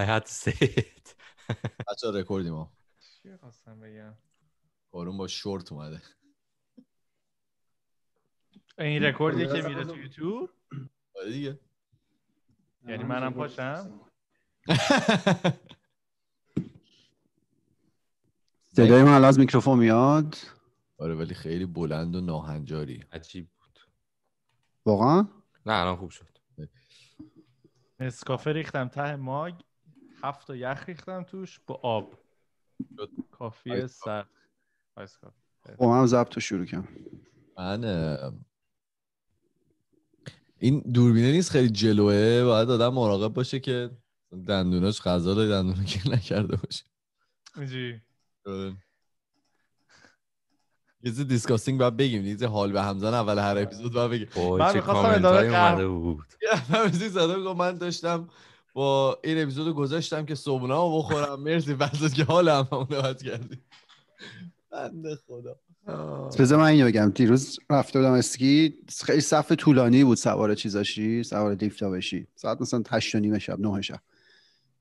I had to say it بچه رکوردیم ها چی خواستم بگم بارون با شورت اومده این رکوردی که میره تو یوتیوب آره دیگه یعنی منم پاشم صدای من از میکروفون میاد آره ولی خیلی بلند و ناهنجاری عجیب بود واقعا نه الان خوب شد اسکافه ریختم ته ماگ هفت یخ ریختم توش با آب کافی کافیه سرد خب هم ضبط شروع کنم من این دوربینه نیست خیلی جلوه باید آدم مراقب باشه که دندوناش غذا داری دندون که نکرده باشه جی آره. یه چیز دیسکاستینگ باید بگیم یه حال به همزن اول هر اپیزود باید بگیم من می‌خواستم ادامه قهر بود من داشتم با این اپیزودو گذاشتم که رو بخورم مرسی واسه که حال هم بد کردی بنده خدا بذار من اینو بگم دیروز رفته بودم اسکی خیلی صف طولانی بود سوار چیزاشی سوار دیفتا بشی ساعت مثلا 8 و نیمه شب 9 شب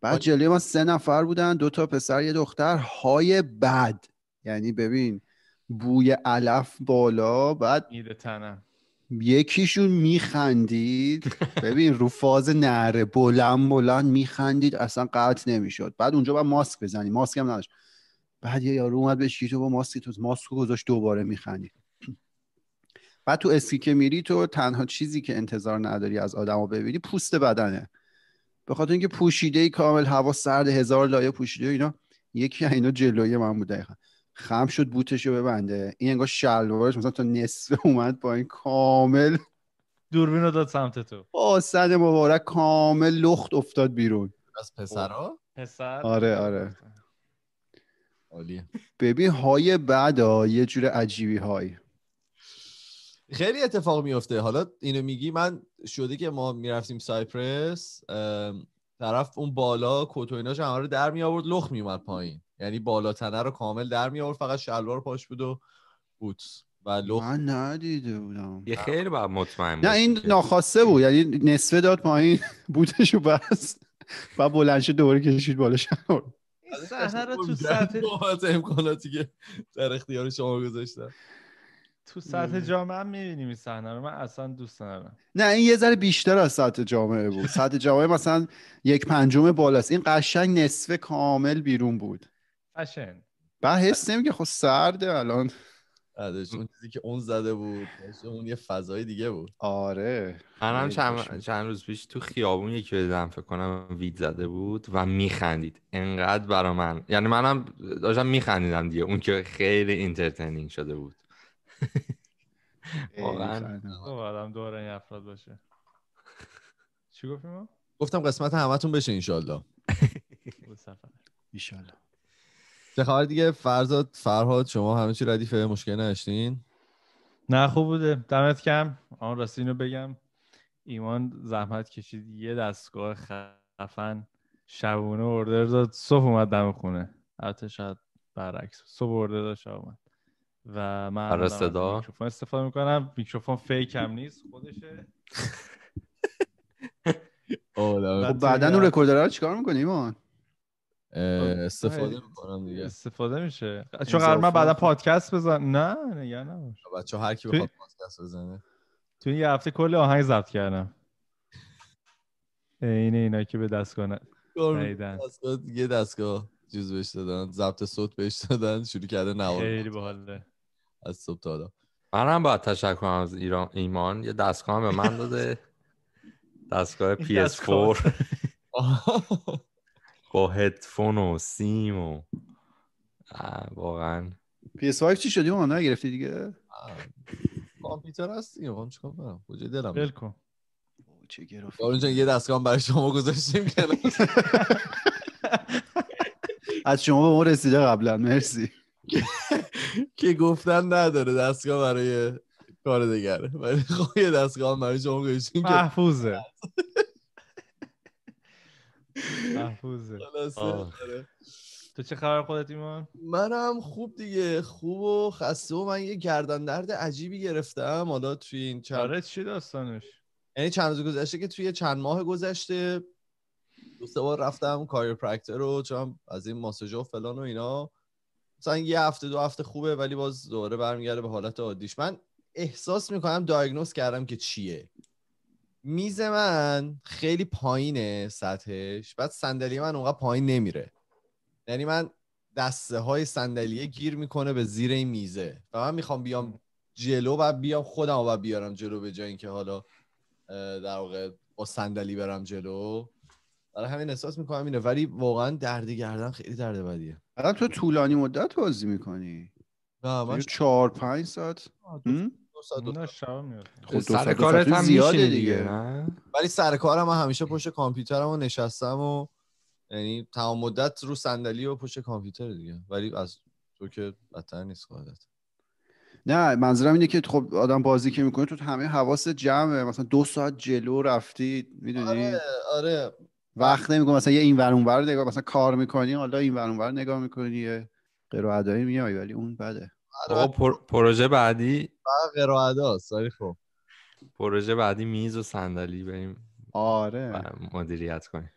بعد جلوی ما سه نفر بودن دو تا پسر یه دختر های بد یعنی ببین بوی علف بالا بعد میده تنم یکیشون میخندید ببین رو فاز نره بلند بلند میخندید اصلا قطع نمیشد بعد اونجا با ماسک بزنی ماسک هم نداشت بعد یه یارو اومد بهش تو با ماسک تو ماسک گذاشت دوباره میخندید بعد تو اسکی که میری تو تنها چیزی که انتظار نداری از آدمو ببینی پوست بدنه به خاطر اینکه پوشیده ای کامل هوا سرد هزار لایه پوشیده اینا یکی اینا جلوی من بود خم شد بوتش رو ببنده این انگار شلوارش مثلا تا نصف اومد با این کامل دوربین رو داد سمت تو صد مبارک کامل لخت افتاد بیرون از پسرا؟ پسر آره آره عالیه ببین های بعدا یه جور عجیبی های خیلی اتفاق میفته حالا اینو میگی من شده که ما میرفتیم سایپرس طرف اون بالا کت و ایناش رو در می آورد لخ می اومد پایین یعنی بالا تنه رو کامل در می آورد فقط شلوار پاش بود و بوت و لخ من ندیده بودم یه خیلی بعد مطمئن نه این ناخواسته بود یعنی نصفه داد پایین بوتش رو بست و شد دوره کشید بالا شلوار صحنه رو تو سطح امکاناتی که در اختیار شما گذاشتم تو سطح جامعه هم میبینیم این صحنه رو من اصلا دوست ندارم نه این یه ذره بیشتر از سطح جامعه بود سطح جامعه مثلا یک پنجم بالاست این قشنگ نصف کامل بیرون بود قشنگ بعد حس نمیگه خب سرده الان آره، اون چیزی که اون زده بود اون یه فضای دیگه بود آره من چند... چند روز پیش تو خیابون یکی دیدم فکر کنم وید زده بود و میخندید انقدر برا من یعنی منم داشتم میخندیدم دیگه اون که خیلی انترتینینگ شده بود واقعا آدم دور این افراد باشه چی گفتیم گفتم قسمت همتون بشه انشالله خب، انشالله چه خبر دیگه فرزاد فرهاد شما همه چی ردیفه مشکل نشتین؟ نه خوب بوده دمت کم آن راستی اینو بگم ایمان زحمت کشید یه دستگاه خفن شبونه اردر داد صبح اومد دم خونه حتی شاید برعکس صبح اردر داد شب و من آره صدا میکروفون استفاده میکنم میکروفون فیک هم نیست خودشه خب بعدا اون رکوردر رو چیکار میکنی ایمان استفاده میکنم دیگه استفاده میشه چون قرار من بعدا پادکست بزن نه نگه نباش بچا هر کی بخواد پادکست بزنه تو یه هفته کل آهنگ ضبط کردم اینه اینا که به دست کنن یه دستگاه جوز بهش دادن ضبط صوت بهش دادن شروع کرده نوار خیلی باحاله از صبح تا حالا منم باید تشکر از ایران ایمان یه دستگاه به من داده دستگاه PS4 با هدفون و سیم و واقعا PS5 چی شدی اون نگرفتی دیگه کامپیوتر هست اینو من چیکار کنم کجا دلم ول چه گرفت اونجا یه دستگاه برای شما گذاشتیم که از شما به ما رسیده قبلا مرسی که گفتن نداره دستگاه برای کار دیگره ولی خب یه دستگاه برای شما گوشین که محفوظه محفوظه آره. تو چه خبر خودت ایمان؟ منم خوب دیگه خوب و خسته و من یه گردن درد عجیبی گرفتم حالا توی این چند آره چی داستانش؟ یعنی چند روز گذشته که توی چند ماه گذشته دو سه بار رفتم کاریوپرکتر رو چون از این ماساژ و فلان و اینا مثلا یه هفته دو هفته خوبه ولی باز دوباره برمیگرده به حالت عادیش من احساس میکنم دایگنوز کردم که چیه میز من خیلی پایینه سطحش بعد صندلی من اونقدر پایین نمیره یعنی من دسته های صندلیه گیر میکنه به زیر این میزه و من میخوام بیام جلو و بیام خودم و بیارم جلو به جای اینکه حالا در واقع با صندلی برم جلو برای همین احساس میکنم اینه ولی واقعا دردی گردن خیلی درد بدیه الان تو طولانی مدت بازی میکنی نه من چهار پنج ساعت خب، خب، دو سر کارت هم زیاده دیگه ولی سر کارم هم همیشه پشت کامپیوترم و نشستم و یعنی تمام مدت رو صندلی و پشت کامپیوتر دیگه ولی از تو که بدتر نیست نه منظورم اینه که خب آدم بازی که میکنه تو همه حواست جمعه مثلا دو ساعت جلو رفتی میدونی آره آره وقت نمیگم مثلا یه این ور اونور نگاه مثلا کار میکنی حالا این ور اونور نگاه میکنی غیر ادایی میای ولی اون بده آره، آقا پروژه بعدی غیر اداست خب پروژه بعدی میز و صندلی بریم آره مدیریت کنیم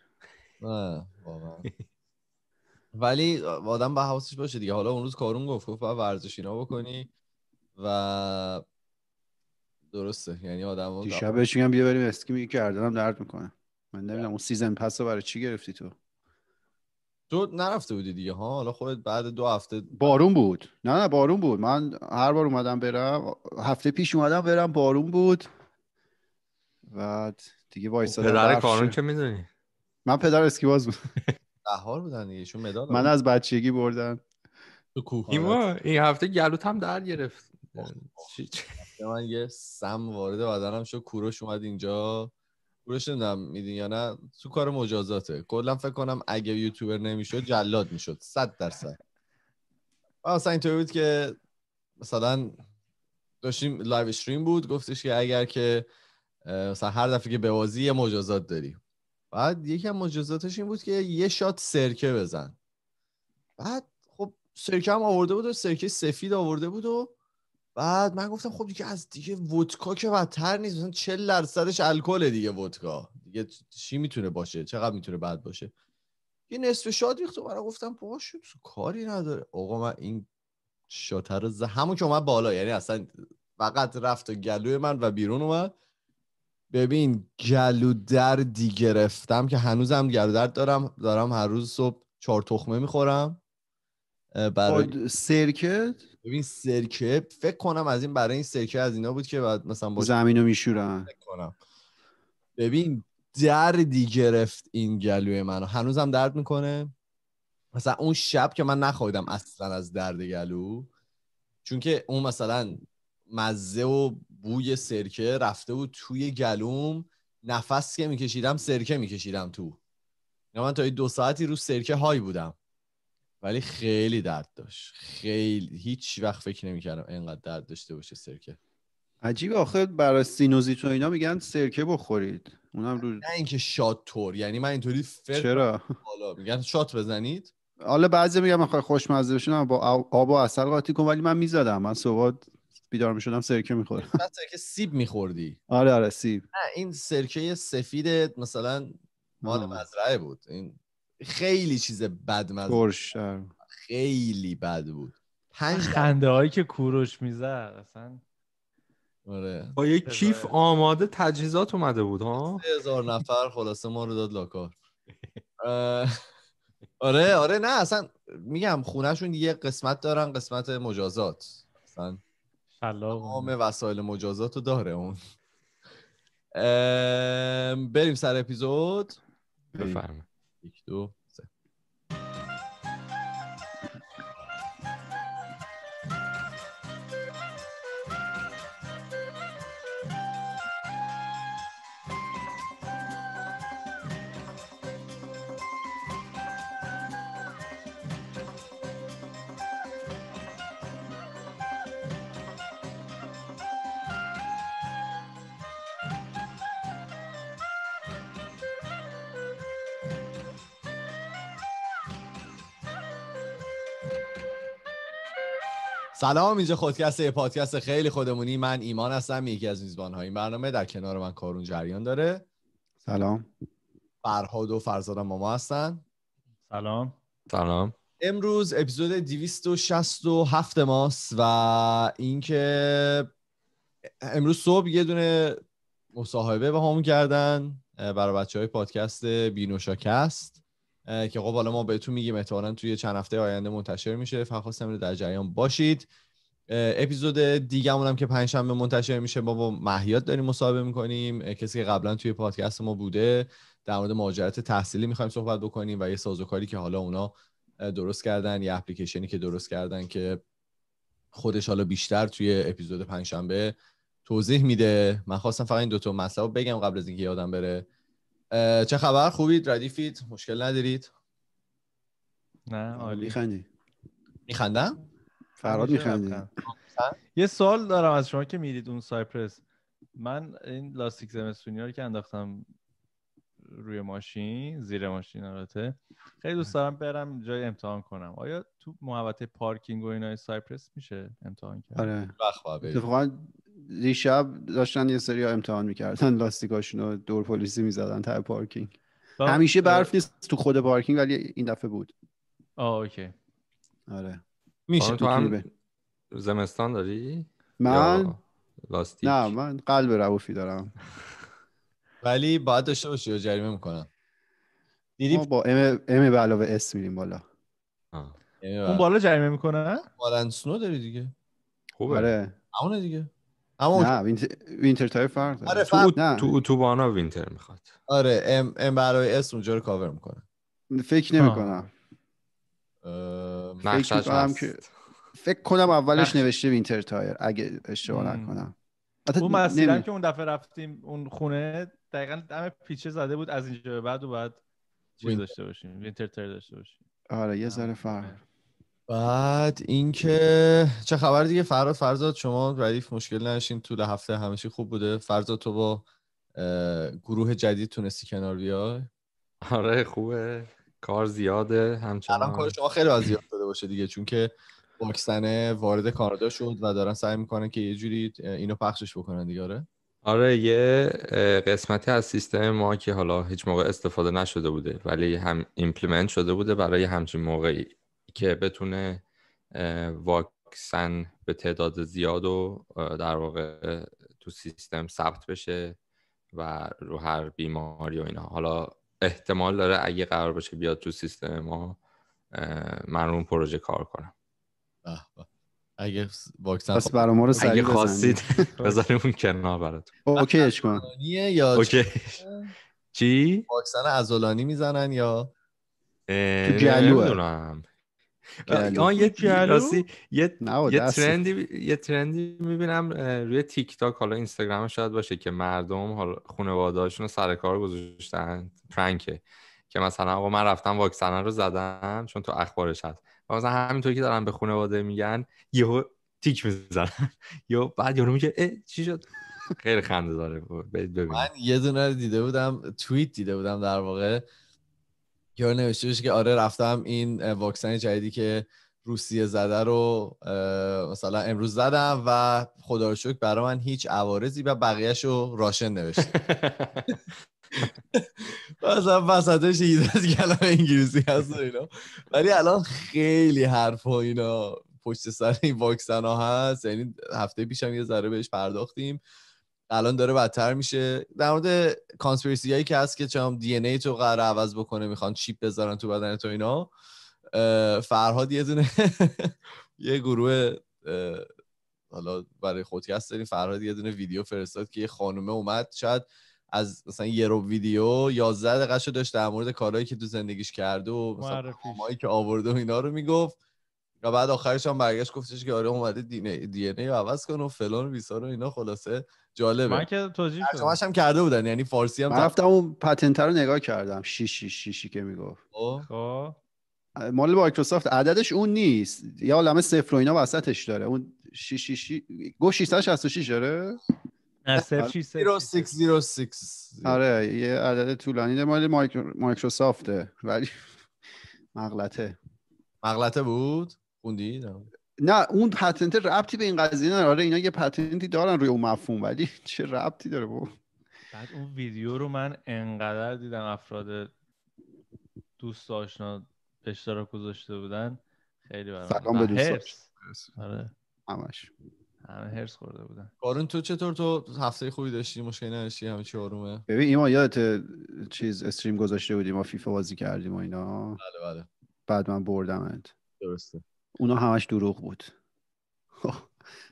ولی آدم به حواسش باشه دیگه حالا اون روز کارون گفت گفت باید ورزش اینا بکنی و درسته یعنی آدم دیشب بهش میگم بیا بریم اسکی میگه درد میکنه من نمیدونم اون سیزن پس رو برای چی گرفتی تو تو نرفته بودی دیگه ها حالا خودت بعد دو هفته بارون بود نه نه بارون بود من هر بار اومدم برم هفته پیش اومدم برم بارون بود و دیگه وایسادم پدر کارون که میدونی من پدر اسکیواز بود بهار بودن دیگه چون مدال من از بچگی بردن تو کوه این هفته گلوت هم در گرفت من یه سم وارد بدنم شد کوروش اومد اینجا گروش نمیدونم میدین یا نه تو کار مجازاته کلا فکر کنم اگه یوتیوبر نمیشد جلاد میشد صد درصد اصلا اینطوری بود که مثلا داشتیم لایو استریم بود گفتش که اگر که مثلا هر دفعه که به بازی یه مجازات داری بعد یکی از مجازاتش این بود که یه شات سرکه بزن بعد خب سرکه هم آورده بود و سرکه سفید آورده بود و بعد من گفتم خب دیگه از دیگه ودکا که بدتر نیست مثلا 40 درصدش الکل دیگه ودکا دیگه چی میتونه باشه چقدر میتونه بد باشه یه نصف شاد ریخت و برای گفتم باشه کاری نداره آقا من این شاتر همون که اومد بالا یعنی اصلا فقط رفت و من و بیرون اومد ببین گلو دردی گرفتم که هنوزم گلو درد دارم دارم هر روز صبح چهار تخمه میخورم برای سرکه ببین سرکه فکر کنم از این برای این سرکه از اینا بود که بعد مثلا با زمینو میشورن کنم ببین دردی گرفت این گلوی منو هنوزم درد میکنه مثلا اون شب که من نخوایدم اصلا از درد گلو چون که اون مثلا مزه و بوی سرکه رفته بود توی گلوم نفس که میکشیدم سرکه میکشیدم تو من تا دو ساعتی رو سرکه های بودم ولی خیلی درد داشت خیلی هیچ وقت فکر نمیکردم اینقدر درد داشته باشه سرکه عجیب آخر برای سینوزیت اینا میگن سرکه بخورید اونم رو نه اینکه شات تور یعنی من اینطوری فر چرا بالا میگن شات بزنید حالا بعضی میگن خوش خوشمزه بشون با آب و عسل قاطی کن ولی من میزدم من صبح بیدار میشدم سرکه میخوردم سرکه سیب میخوردی آره آره سیب نه این سرکه سفید مثلا مال مزرعه بود این خیلی چیز بد مزه خیلی بد بود پنج خنده هایی که کوروش میزد اصلا آره. با یه کیف آماده تجهیزات اومده بود ها هزار نفر خلاصه ما رو داد لاکار آره آره نه اصلا میگم خونهشون یه قسمت دارن قسمت مجازات اصلا تمام وسایل مجازات رو داره اون بریم سر اپیزود بفرمایید یک دو سلام اینجا خودکست یه پادکست خیلی خودمونی من ایمان هستم یکی از میزبان های این برنامه در کنار من کارون جریان داره سلام فرهاد و فرزادم ما هستن سلام سلام امروز اپیزود 267 ماست و اینکه امروز صبح یه دونه مصاحبه با کردن برای بچه های پادکست بینوشاکست که خب حالا ما بهتون میگیم احتمالا توی چند هفته آینده منتشر میشه فخواستم رو در جریان باشید اپیزود دیگه هم که پنجشنبه منتشر میشه ما با محیات داریم مصاحبه میکنیم کسی که قبلا توی پادکست ما بوده در مورد ماجرت تحصیلی میخوایم صحبت بکنیم و یه سازوکاری که حالا اونا درست کردن یه اپلیکیشنی که درست کردن که خودش حالا بیشتر توی اپیزود پنجشنبه توضیح میده من خواستم فقط این دوتا مسئله بگم قبل از اینکه یادم بره چه خبر خوبید ردیفید مشکل ندارید نه عالی میخندی میخندم فراد میخندی خب، یه سوال دارم از شما که میرید اون سایپرس من این لاستیک زمستونی رو که انداختم روی ماشین زیر ماشین البته خیلی دوست دارم برم جای امتحان کنم آیا تو محوطه پارکینگ و اینای سایپرس میشه امتحان کرد آره دیشب داشتن یه سری ها امتحان میکردن لاستیکاشون رو دور پلیسی میزدن تا پارکینگ همیشه برف آره. نیست تو خود پارکینگ ولی این دفعه بود آه اوکی آره میشه آره، تو آره. هم زمستان داری؟ من لاستیک نه من قلب روفی دارم ولی باید داشته باشی جریمه میکنم دیدی با ام ام به علاوه اس میریم بالا اون بالا جریمه میکنه بالا داری دیگه خوبه آره اونه دیگه همون نه وینتر, وینتر تایر فرق آره، تو, تو با وینتر میخواد آره ام ام برای اس اونجا رو کاور میکنه فکر نمیکنم فکر که... فکر کنم اولش نوشته وینتر تایر اگه اشتباه نکنم اون مسیرم که اون دفعه رفتیم اون خونه دقیقا دم پیچه زده بود از اینجا به بعد و بعد چیز داشته باشیم وینتر تایر داشته باشیم آره یه ذره فرق آره. بعد اینکه چه خبر دیگه فراد فرزاد شما ردیف مشکل نشین طول هفته همه خوب بوده فرزاد تو با گروه جدید تونستی کنار بیای آره خوبه کار زیاده همچنان الان کار شما خیلی زیاد شده باشه دیگه چون که واکسن وارد کانادا شد و دارن سعی میکنن که یه جوری اینو پخشش بکنن دیگه آره آره یه قسمتی از سیستم ما که حالا هیچ موقع استفاده نشده بوده ولی هم ایمپلمنت شده بوده برای همچین موقعی که بتونه واکسن به تعداد زیاد و در واقع تو سیستم ثبت بشه و رو هر بیماری و اینا حالا احتمال داره اگه قرار باشه بیاد تو سیستم ما من رو اون پروژه کار کنم اگه واکسن پس برای ما رو اگه خواستید بذاریم اون کنار براتون اوکیش کن یا اوکی چی واکسن ازولانی میزنن یا تو گلوه آن یعنی یه راستی یه یه ترندی یه ترندی میبینم روی تیک تاک حالا اینستاگرام شاید باشه که مردم حالا خانواده‌هاشون رو سر کار گذاشتن پرانکه که مثلا آقا من رفتم واکسن رو زدم چون تو اخبارش هست و مثلا همینطور که دارن به خانواده میگن یهو تیک میزنن یا بعد یارو میگه چی شد خیلی خنده داره من یه دونه دیده بودم توییت دیده بودم در واقع یا آره نوشته بشه که آره رفتم این واکسن جدیدی که روسیه زده رو مثلا امروز زدم و خدا رو شکر برای من هیچ عوارضی و بقیهش رو راشن نوشته مثلا وسطش از کلمه انگلیسی هست اینا ولی الان خیلی حرف ها اینا پشت سر این واکسن ها هست یعنی هفته پیشم یه ذره بهش پرداختیم الان داره بدتر میشه در مورد کانسپیرسی هایی که هست که چم دی ان ای تو قرار عوض بکنه میخوان چیپ بذارن تو بدن تو اینا فرهاد یه دونه یه گروه حالا برای خودکست داریم فرهاد یه دونه ویدیو فرستاد که یه خانومه اومد شاید از مثلا یه رو ویدیو یازده دقیقه داشت در مورد کارهایی که تو زندگیش کرده و مثلا که آورده و اینا رو میگفت و بعد آخرش هم برگشت گفتش که آره اومده دی ان ای رو عوض کن و فلان و بیسار و اینا خلاصه جالبه من که توضیح هم کرده بودن یعنی فارسی هم رفتم اون پتنت رو نگاه کردم شیشی که میگفت خب. خب مال مایکروسافت عددش اون نیست یا عالمه صفر و اینا وسطش داره اون 6ش گو 666 داره نه 0606 آره. آره یه عدد طولانی مال مایکروسافته ولی مغلطه مغلطه بود خوندی نه اون پتنت ربطی به این قضیه نداره آره اینا یه پتنتی دارن روی اون مفهوم ولی چه ربطی داره با بعد اون ویدیو رو من انقدر دیدم افراد دوست آشنا به اشتراک گذاشته بودن خیلی برام سلام به آره. همش همه هرس خورده بودن کارون تو چطور تو هفته خوبی داشتی مشکلی نداشتی همه چی آرومه ببین ایما یادت چیز استریم گذاشته بودیم ما فیفا بازی کردیم و اینا بله بله بعد من بردمت درسته اونا همش دروغ بود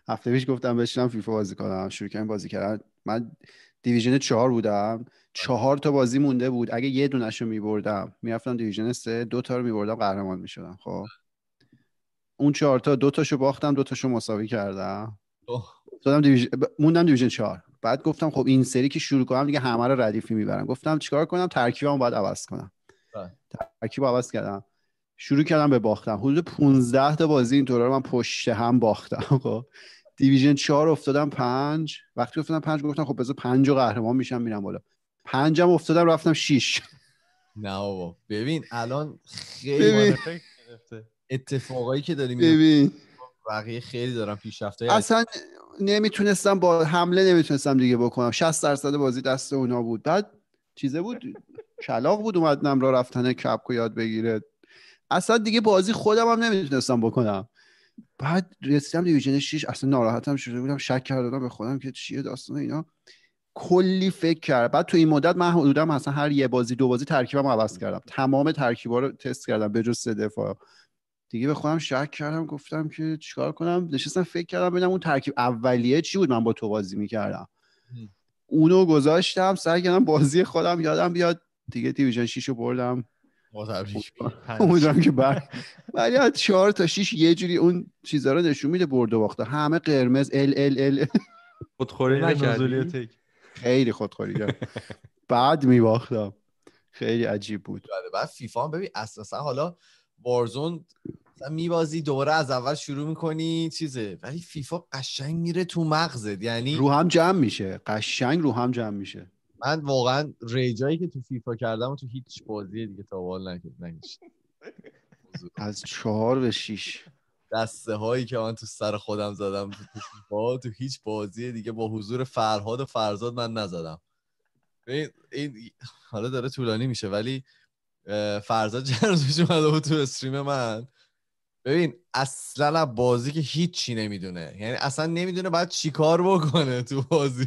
هفته پیش گفتم بشنم فیفا بازی کنم شروع کردم بازی کردن من دیویژن چهار بودم چهار تا بازی مونده بود اگه یه دونش رو میبردم میرفتم دیویژن سه دو تا رو میبردم قهرمان میشدم خب اون چهار تا دو تاشو باختم دو تاشو مساوی کردم دادم دیویژن موندم دیویژن چهار بعد گفتم خب این سری که شروع کنم دیگه همه رو ردیفی میبرم گفتم چیکار کنم ترکیبم باید عوض کنم بله. ترکیب عوض کردم شروع کردم به باختم حدود 15 تا بازی اینطورا رو من پشت هم باختم خب دیویژن 4 افتادم 5 وقتی افتادم 5 گفتم خب بذار 5 و قهرمان میشم میرم بالا 5 هم افتادم رفتم 6 نه بابا ببین الان خیلی اتفاقایی که داریم ببین بقیه خیلی دارم پیشرفته یعنی اصلا نمیتونستم با حمله نمیتونستم دیگه بکنم 60 درصد بازی دست اونا بود بعد چیزه بود کلاق بود اومد نمرا رفتن کپکو یاد بگیره اصلا دیگه بازی خودم هم نمیتونستم بکنم بعد رسیدم دیویژن 6 اصلا ناراحتم شده بودم شک کردم به خودم که چیه داستان اینا کلی فکر کردم بعد تو این مدت من حدودا اصلا هر یه بازی دو بازی ترکیبم عوض کردم تمام ترکیبا رو تست کردم به جز سه دفاع دیگه به خودم شک کردم گفتم که چیکار کنم نشستم فکر کردم ببینم اون ترکیب اولیه چی بود من با تو بازی میکردم اونو گذاشتم سعی کردم بازی خودم یادم بیاد دیگه دیویژن 6 رو بردم امیدوارم که بعد ولی از چهار تا شیش یه جوری اون چیزا رو نشون میده برد باخته همه قرمز ال ال ال خودخوری نکردی خیلی خودخوری کرد بعد میباختم خیلی عجیب بود بله، بعد فیفا ببین اساسا حالا وارزون میبازی دوباره از اول شروع میکنی چیزه ولی فیفا قشنگ میره تو مغزت یعنی رو هم جمع میشه قشنگ رو هم جمع میشه من واقعا ریجایی که تو فیفا کردم و تو هیچ بازی دیگه تا حال نکشت از چهار به شیش دسته هایی که من تو سر خودم زدم تو فیفا تو هیچ بازی دیگه با حضور فرهاد و فرزاد من نزدم این, این حالا داره طولانی میشه ولی فرزاد جنرز پیش بود تو استریم من ببین اصلا بازی که هیچی نمیدونه یعنی اصلا نمیدونه باید چیکار بکنه تو بازی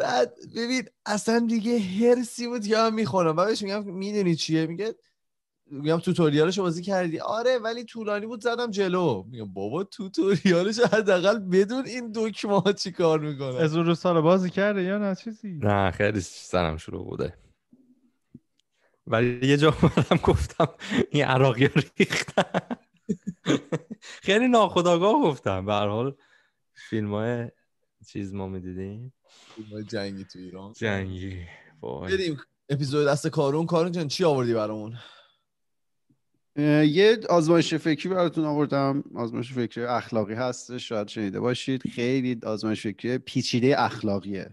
بعد ببین اصلا دیگه هرسی بود یا میخونم و میگم میدونی چیه میگه میگم توتوریالش رو بازی کردی آره ولی طولانی بود زدم جلو میگم بابا توتوریالش حداقل بدون این دکمه ها چی کار میکنه از اون رو بازی کرده یا نه چیزی نه خیلی سرم شروع بوده ولی یه جا اومدم گفتم این عراقی رو خیلی ناخداگاه گفتم به حال فیلم های چیز ما میدیدیم جنگی تو ایران جنگی وای. بریم اپیزود دست کارون کارون جان چی آوردی برامون یه آزمایش فکری براتون آوردم آزمایش فکری اخلاقی هست شاید شنیده باشید خیلی آزمایش فکری پیچیده اخلاقیه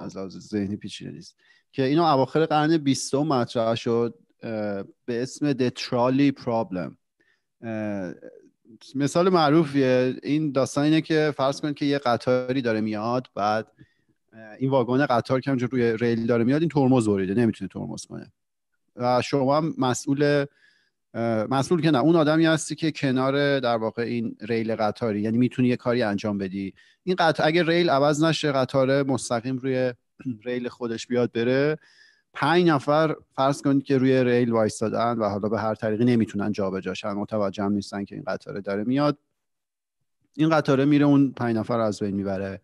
از لحاظ ذهنی پیچیده نیست که اینو اواخر قرن بیستم مطرح شد به اسم دترالی پرابلم مثال معروفیه این داستان اینه که فرض کنید که یه قطاری داره میاد بعد این واگن قطار که همجور روی ریل داره میاد این ترمز بریده نمیتونه ترمز کنه و شما هم مسئول مسئول که نه اون آدمی هستی که کنار در واقع این ریل قطاری یعنی میتونی یه کاری انجام بدی این قطار اگه ریل عوض نشه قطاره مستقیم روی ریل خودش بیاد بره پنج نفر فرض کنید که روی ریل وایستادن و حالا به هر طریقی نمیتونن جابجاشن متوجه نیستن که این قطاره داره میاد این قطاره میره اون پنج نفر از بین میبره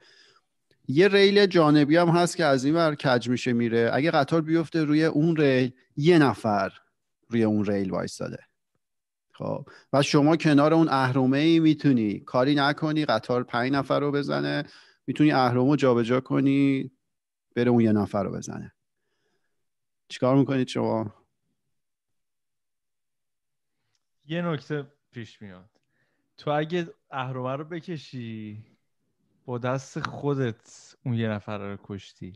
یه ریل جانبی هم هست که از این ور کج میشه میره اگه قطار بیفته روی اون ریل یه نفر روی اون ریل وایستاده خب و شما کنار اون اهرمه ای میتونی کاری نکنی قطار پنج نفر رو بزنه میتونی اهرم رو جابجا کنی بره اون یه نفر رو بزنه چیکار میکنید شما یه نکته پیش میاد تو اگه اهرمه رو بکشی با دست خودت اون یه نفر رو کشتی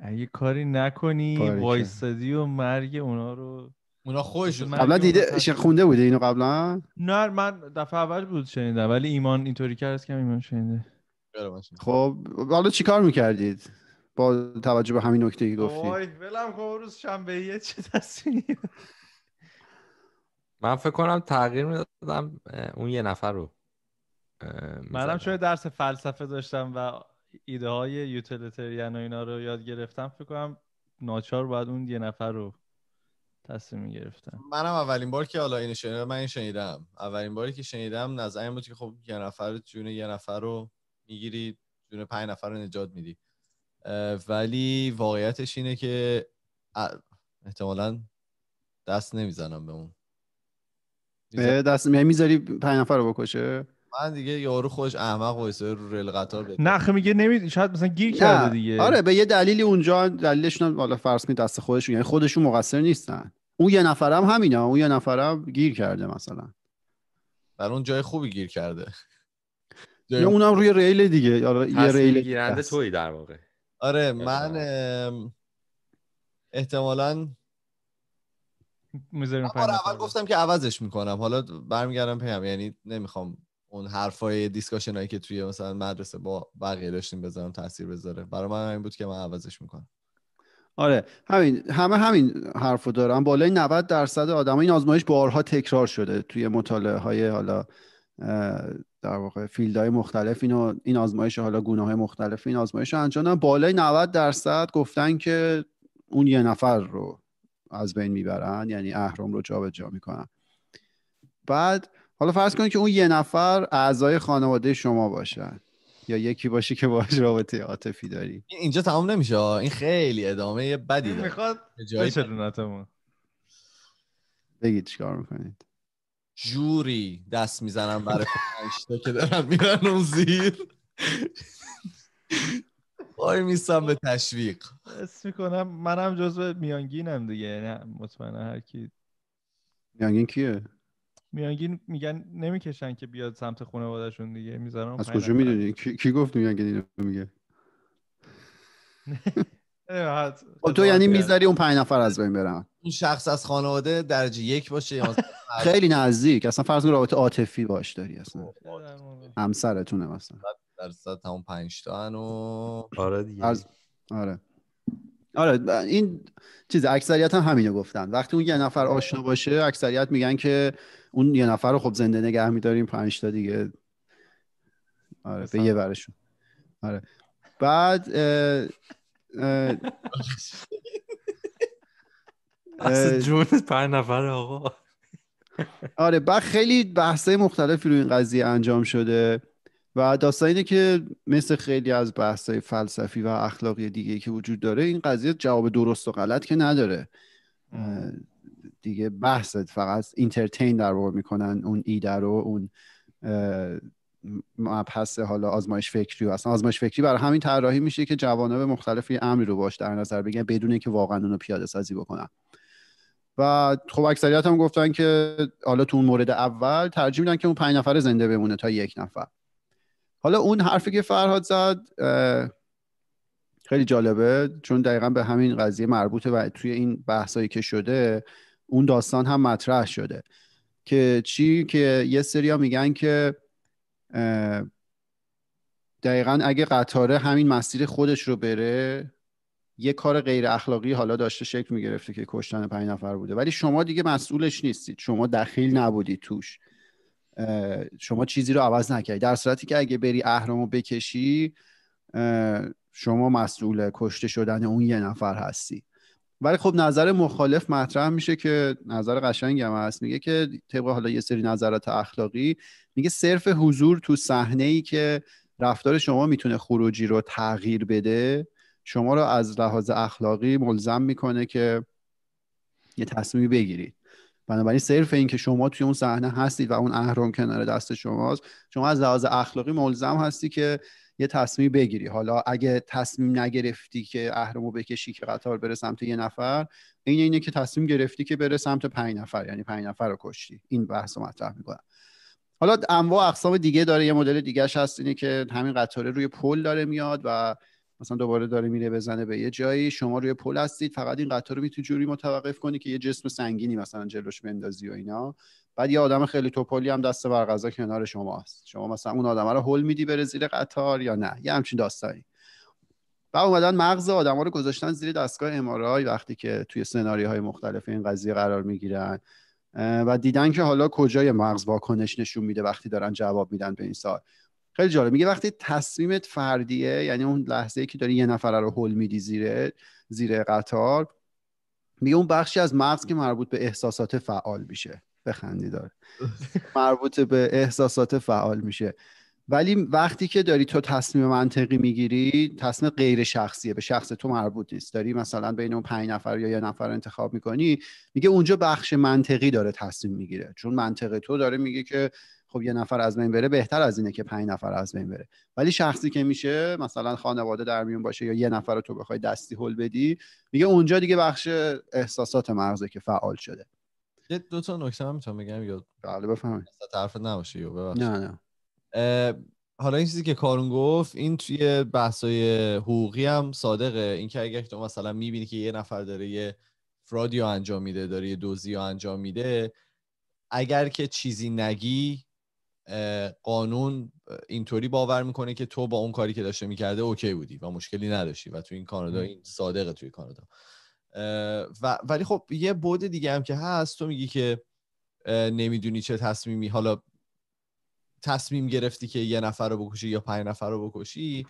اگه کاری نکنی وایستادی و مرگ اونا رو اونا خوش قبلا دیده خونده بوده اینو قبلا نه من دفعه اول بود شنیده ولی ایمان اینطوری کرد که ایمان شنیده خب حالا چیکار میکردید با توجه به همین نکته که گفتی وای ولم کن روز شنبه یه چه دستی من فکر کنم تغییر میدادم اون یه نفر رو منم چون درس فلسفه داشتم و ایده های یوتیلیتریان و اینا رو یاد گرفتم فکر کنم ناچار باید اون یه نفر رو تصمیم گرفتم منم اولین بار که حالا این شنیدم من این شنیدم اولین باری که شنیدم نظرم بود که خب یه نفر جون یه نفر رو میگیری جون پنج نفر رو نجات میدی ولی واقعیتش اینه که احتمالا دست نمیزنم به اون دست یعنی میذاری پنج نفر رو بکشه من دیگه یارو خودش احمق وایسه رو ریل قطار بده نخ میگه نمی شاید مثلا گیر کرده دیگه آره به یه دلیلی اونجا دلیلشون والا فرض می دست خودشون یعنی خودشون مقصر نیستن اون یه نفرم همینه اون یه نفرم گیر کرده مثلا بر اون جای خوبی گیر کرده یا اونم روی ریل دیگه آره یه ریل گیرنده توی در واقع آره یعنی من احتمالاً اول گفتم که عوضش میکنم حالا برمیگردم پیم یعنی نمیخوام اون حرفای هایی که توی مثلا مدرسه با بقیه داشتیم بذارم تاثیر بذاره برای من همین بود که من عوضش میکنم آره همین همه همین حرف رو دارم بالای 90 درصد آدم این آزمایش بارها تکرار شده توی مطالعه های حالا در واقع فیلد های مختلف اینو این آزمایش حالا گونه های مختلف این آزمایش رو انجام بالای 90 درصد گفتن که اون یه نفر رو از بین میبرن یعنی اهرام رو جابجا جا میکنن بعد حالا فرض کنید که اون یه نفر اعضای خانواده شما باشن یا یکی باشه که باش رابطه عاطفی داری اینجا تمام نمیشه این خیلی ادامه بدی داره میخواد بچلونتمون بگید چیکار میکنید جوری دست میزنم برای تا که دارم میرن اون زیر وای میستم به تشویق حس میکنم منم جزو میانگینم دیگه نه یعنی مطمئنا هر کی میانگین کیه میانگین میگن نمیکشن که بیاد سمت خانوادهشون دیگه میذارن از کجا میدونی کی, گفت میانگین اینو میگه خب تو یعنی میذاری اون پنج نفر از بین برن این شخص از خانواده درجه یک باشه خیلی نزدیک اصلا فرض کن رابطه عاطفی باش داری اصلا خب، خب. همسرتونه مثلا درصد همون پنج تا و آره دیگه آره آره این چیز اکثریت هم همینو گفتن وقتی اون یه نفر آشنا باشه اکثریت میگن که اون یه نفر رو خب زنده نگه میداریم پنج تا دیگه آره به یه برشون آره بعد جون پنج نفر آقا آره بعد خیلی های مختلفی رو این قضیه انجام شده و داستان اینه که مثل خیلی از بحثای فلسفی و اخلاقی دیگه که وجود داره این قضیه جواب درست و غلط که نداره دیگه بحثت فقط اینترتین در واقع میکنن اون ایده رو اون مبحث حالا آزمایش فکری و اصلا آزمایش فکری برای همین طراحی میشه که جوانب مختلف یه امری رو باش در نظر بگیرن بدون اینکه واقعا اونو پیاده سازی بکنن و خب اکثریت هم گفتن که حالا تو اون مورد اول ترجیح میدن که اون پنج نفر زنده بمونه تا یک نفر حالا اون حرفی که فرهاد زد خیلی جالبه چون دقیقا به همین قضیه مربوطه و توی این بحثایی که شده اون داستان هم مطرح شده که چی که یه ها میگن که دقیقا اگه قطاره همین مسیر خودش رو بره یه کار غیر اخلاقی حالا داشته شکل میگرفته که کشتن پنج نفر بوده ولی شما دیگه مسئولش نیستید شما دخیل نبودید توش شما چیزی رو عوض نکردی در صورتی که اگه بری اهرامو بکشی شما مسئول کشته شدن اون یه نفر هستی ولی خب نظر مخالف مطرح میشه که نظر قشنگی هم هست میگه که طبق حالا یه سری نظرات اخلاقی میگه صرف حضور تو صحنه ای که رفتار شما میتونه خروجی رو تغییر بده شما رو از لحاظ اخلاقی ملزم میکنه که یه تصمیمی بگیرید بنابراین صرف این که شما توی اون صحنه هستید و اون اهرام کنار دست شماست شما از لحاظ اخلاقی ملزم هستی که یه تصمیم بگیری حالا اگه تصمیم نگرفتی که اهرمو بکشی که قطار بره سمت یه نفر این اینه که تصمیم گرفتی که بره سمت پنج نفر یعنی پنج نفر رو کشتی این بحث رو مطرح میکنم حالا انواع اقسام دیگه داره یه مدل دیگهش هست اینه که همین قطاره روی پل داره میاد و مثلا دوباره داره میره بزنه به یه جایی شما روی پل هستید فقط این قطار رو میتونی جوری متوقف کنی که یه جسم سنگینی مثلا جلوش بندازی و اینا بعد یه آدم خیلی توپلی هم دست بر غذا کنار شماست شما مثلا اون آدم رو هل میدی بره زیر قطار یا نه یه همچین داستانی و اومدن مغز ها رو گذاشتن زیر دستگاه امارای وقتی که توی سناریوهای مختلف این قضیه قرار میگیرن و دیدن که حالا کجای مغز واکنش نشون میده وقتی دارن جواب میدن به این سال خیلی جالب میگه وقتی تصمیمت فردیه یعنی اون لحظه که داری یه نفر رو هل میدی زیر زیر قطار میگه اون بخشی از مغز که مربوط به احساسات فعال میشه بخندی داره مربوط به احساسات فعال میشه ولی وقتی که داری تو تصمیم منطقی میگیری تصمیم غیر شخصیه به شخص تو مربوط نیست داری مثلا بین اون پنج نفر یا یه نفر انتخاب میکنی میگه اونجا بخش منطقی داره تصمیم میگیره چون منطق تو داره میگه که خب یه نفر از بین بره بهتر از اینه که پنج نفر از بین بره ولی شخصی که میشه مثلا خانواده در میون باشه یا یه نفر رو تو بخوای دستی هل بدی میگه اونجا دیگه بخش احساسات مغزه که فعال شده یه دو تا نکته هم میتونم بگم یا بله بفهمید طرف نباشه نه نه حالا این چیزی که کارون گفت این توی بحثای حقوقی هم صادقه اینکه اگر تو مثلا میبینی که یه نفر داره یه فرادی انجام میده داره یه دوزی انجام میده اگر که چیزی نگی قانون اینطوری باور میکنه که تو با اون کاری که داشته میکرده اوکی بودی و مشکلی نداشتی و تو این کانادا این صادقه توی کانادا و ولی خب یه بود دیگه هم که هست تو میگی که نمیدونی چه تصمیمی حالا تصمیم گرفتی که یه نفر رو بکشی یا پنج نفر رو بکشی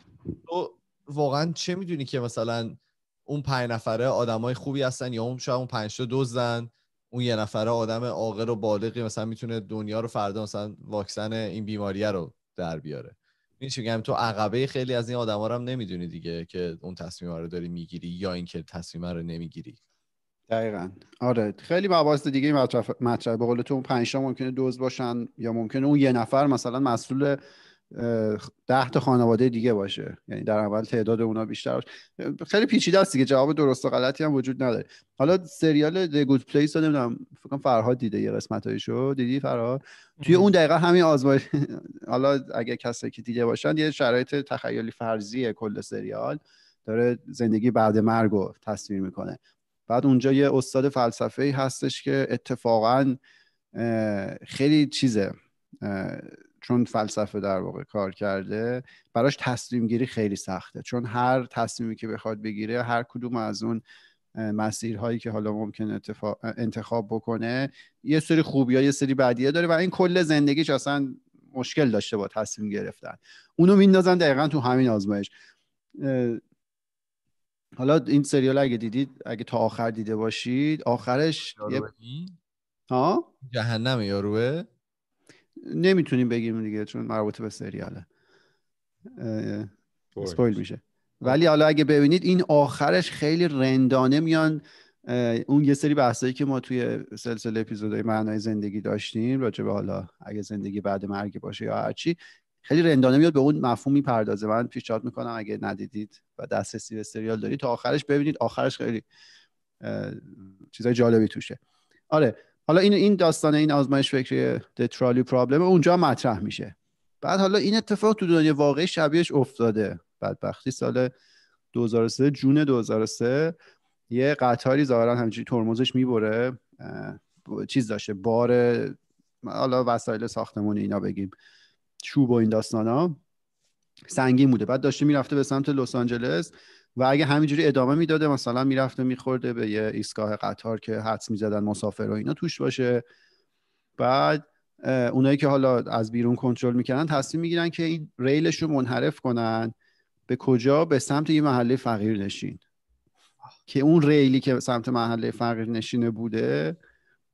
تو واقعا چه میدونی که مثلا اون پنج نفره آدمای خوبی هستن یا اون شاید اون پنج تا دزدن اون یه نفره آدم عاقل و بالغی مثلا میتونه دنیا رو فردا مثلا واکسن این بیماری رو در بیاره میگم تو عقبه خیلی از این آدما رو هم نمیدونی دیگه که اون تصمیم رو داری میگیری یا اینکه تصمیم رو نمیگیری دقیقا آره خیلی مباحث دیگه مطرح به قول تو اون پنج ممکنه دوز باشن یا ممکنه اون یه نفر مثلا مسئول ده تا خانواده دیگه باشه یعنی در اول تعداد اونا بیشتر باشه خیلی پیچیده است دیگه جواب درست و غلطی هم وجود نداره حالا سریال د Good Place رو نمیدونم کنم فرهاد دیده یه شو دیدی فرهاد توی اون دقیقه همین آزمایش حالا اگه کسی که دیده باشن یه شرایط تخیلی فرضیه کل سریال داره زندگی بعد مرگ رو تصویر میکنه بعد اونجا یه استاد فلسفه هستش که اتفاقا خیلی چیزه چون فلسفه در واقع کار کرده براش تصمیم گیری خیلی سخته چون هر تصمیمی که بخواد بگیره هر کدوم از اون مسیرهایی که حالا ممکن انتخاب بکنه یه سری خوبی ها یه سری بدیه داره و این کل زندگیش اصلا مشکل داشته با تصمیم گرفتن اونو میندازن دقیقا تو همین آزمایش حالا این سریال اگه دیدید اگه تا آخر دیده باشید آخرش یه... ها جهنم یاروه نمیتونیم بگیم دیگه چون مربوط به سریاله اسپویل میشه ولی حالا اگه ببینید این آخرش خیلی رندانه میان اون یه سری بحثایی که ما توی سلسله اپیزودهای معنای زندگی داشتیم راجع به حالا اگه زندگی بعد مرگ باشه یا هرچی خیلی رندانه میاد به اون مفهوم میپردازه من پیشنهاد میکنم اگه ندیدید و دسترسی به سریال دارید تا آخرش ببینید آخرش خیلی چیزای جالبی توشه آره حالا این این داستان این آزمایش فکری دترالی پرابلم اونجا مطرح میشه بعد حالا این اتفاق تو دنیای واقعی شبیهش افتاده بدبختی سال 2003 جون 2003 یه قطاری ظاهرا همینجوری ترمزش میبره چیز داشته بار حالا وسایل ساختمون اینا بگیم چوب و این داستانا سنگین بوده بعد داشته میرفته به سمت لس آنجلس و اگه همینجوری ادامه میداده مثلا میرفته میخورده به یه ایستگاه قطار که حدس میزدن مسافر و اینا توش باشه بعد اونایی که حالا از بیرون کنترل میکنن تصمیم میگیرن که این ریلش رو منحرف کنن به کجا به سمت یه محله فقیر نشین که اون ریلی که سمت محله فقیر نشینه بوده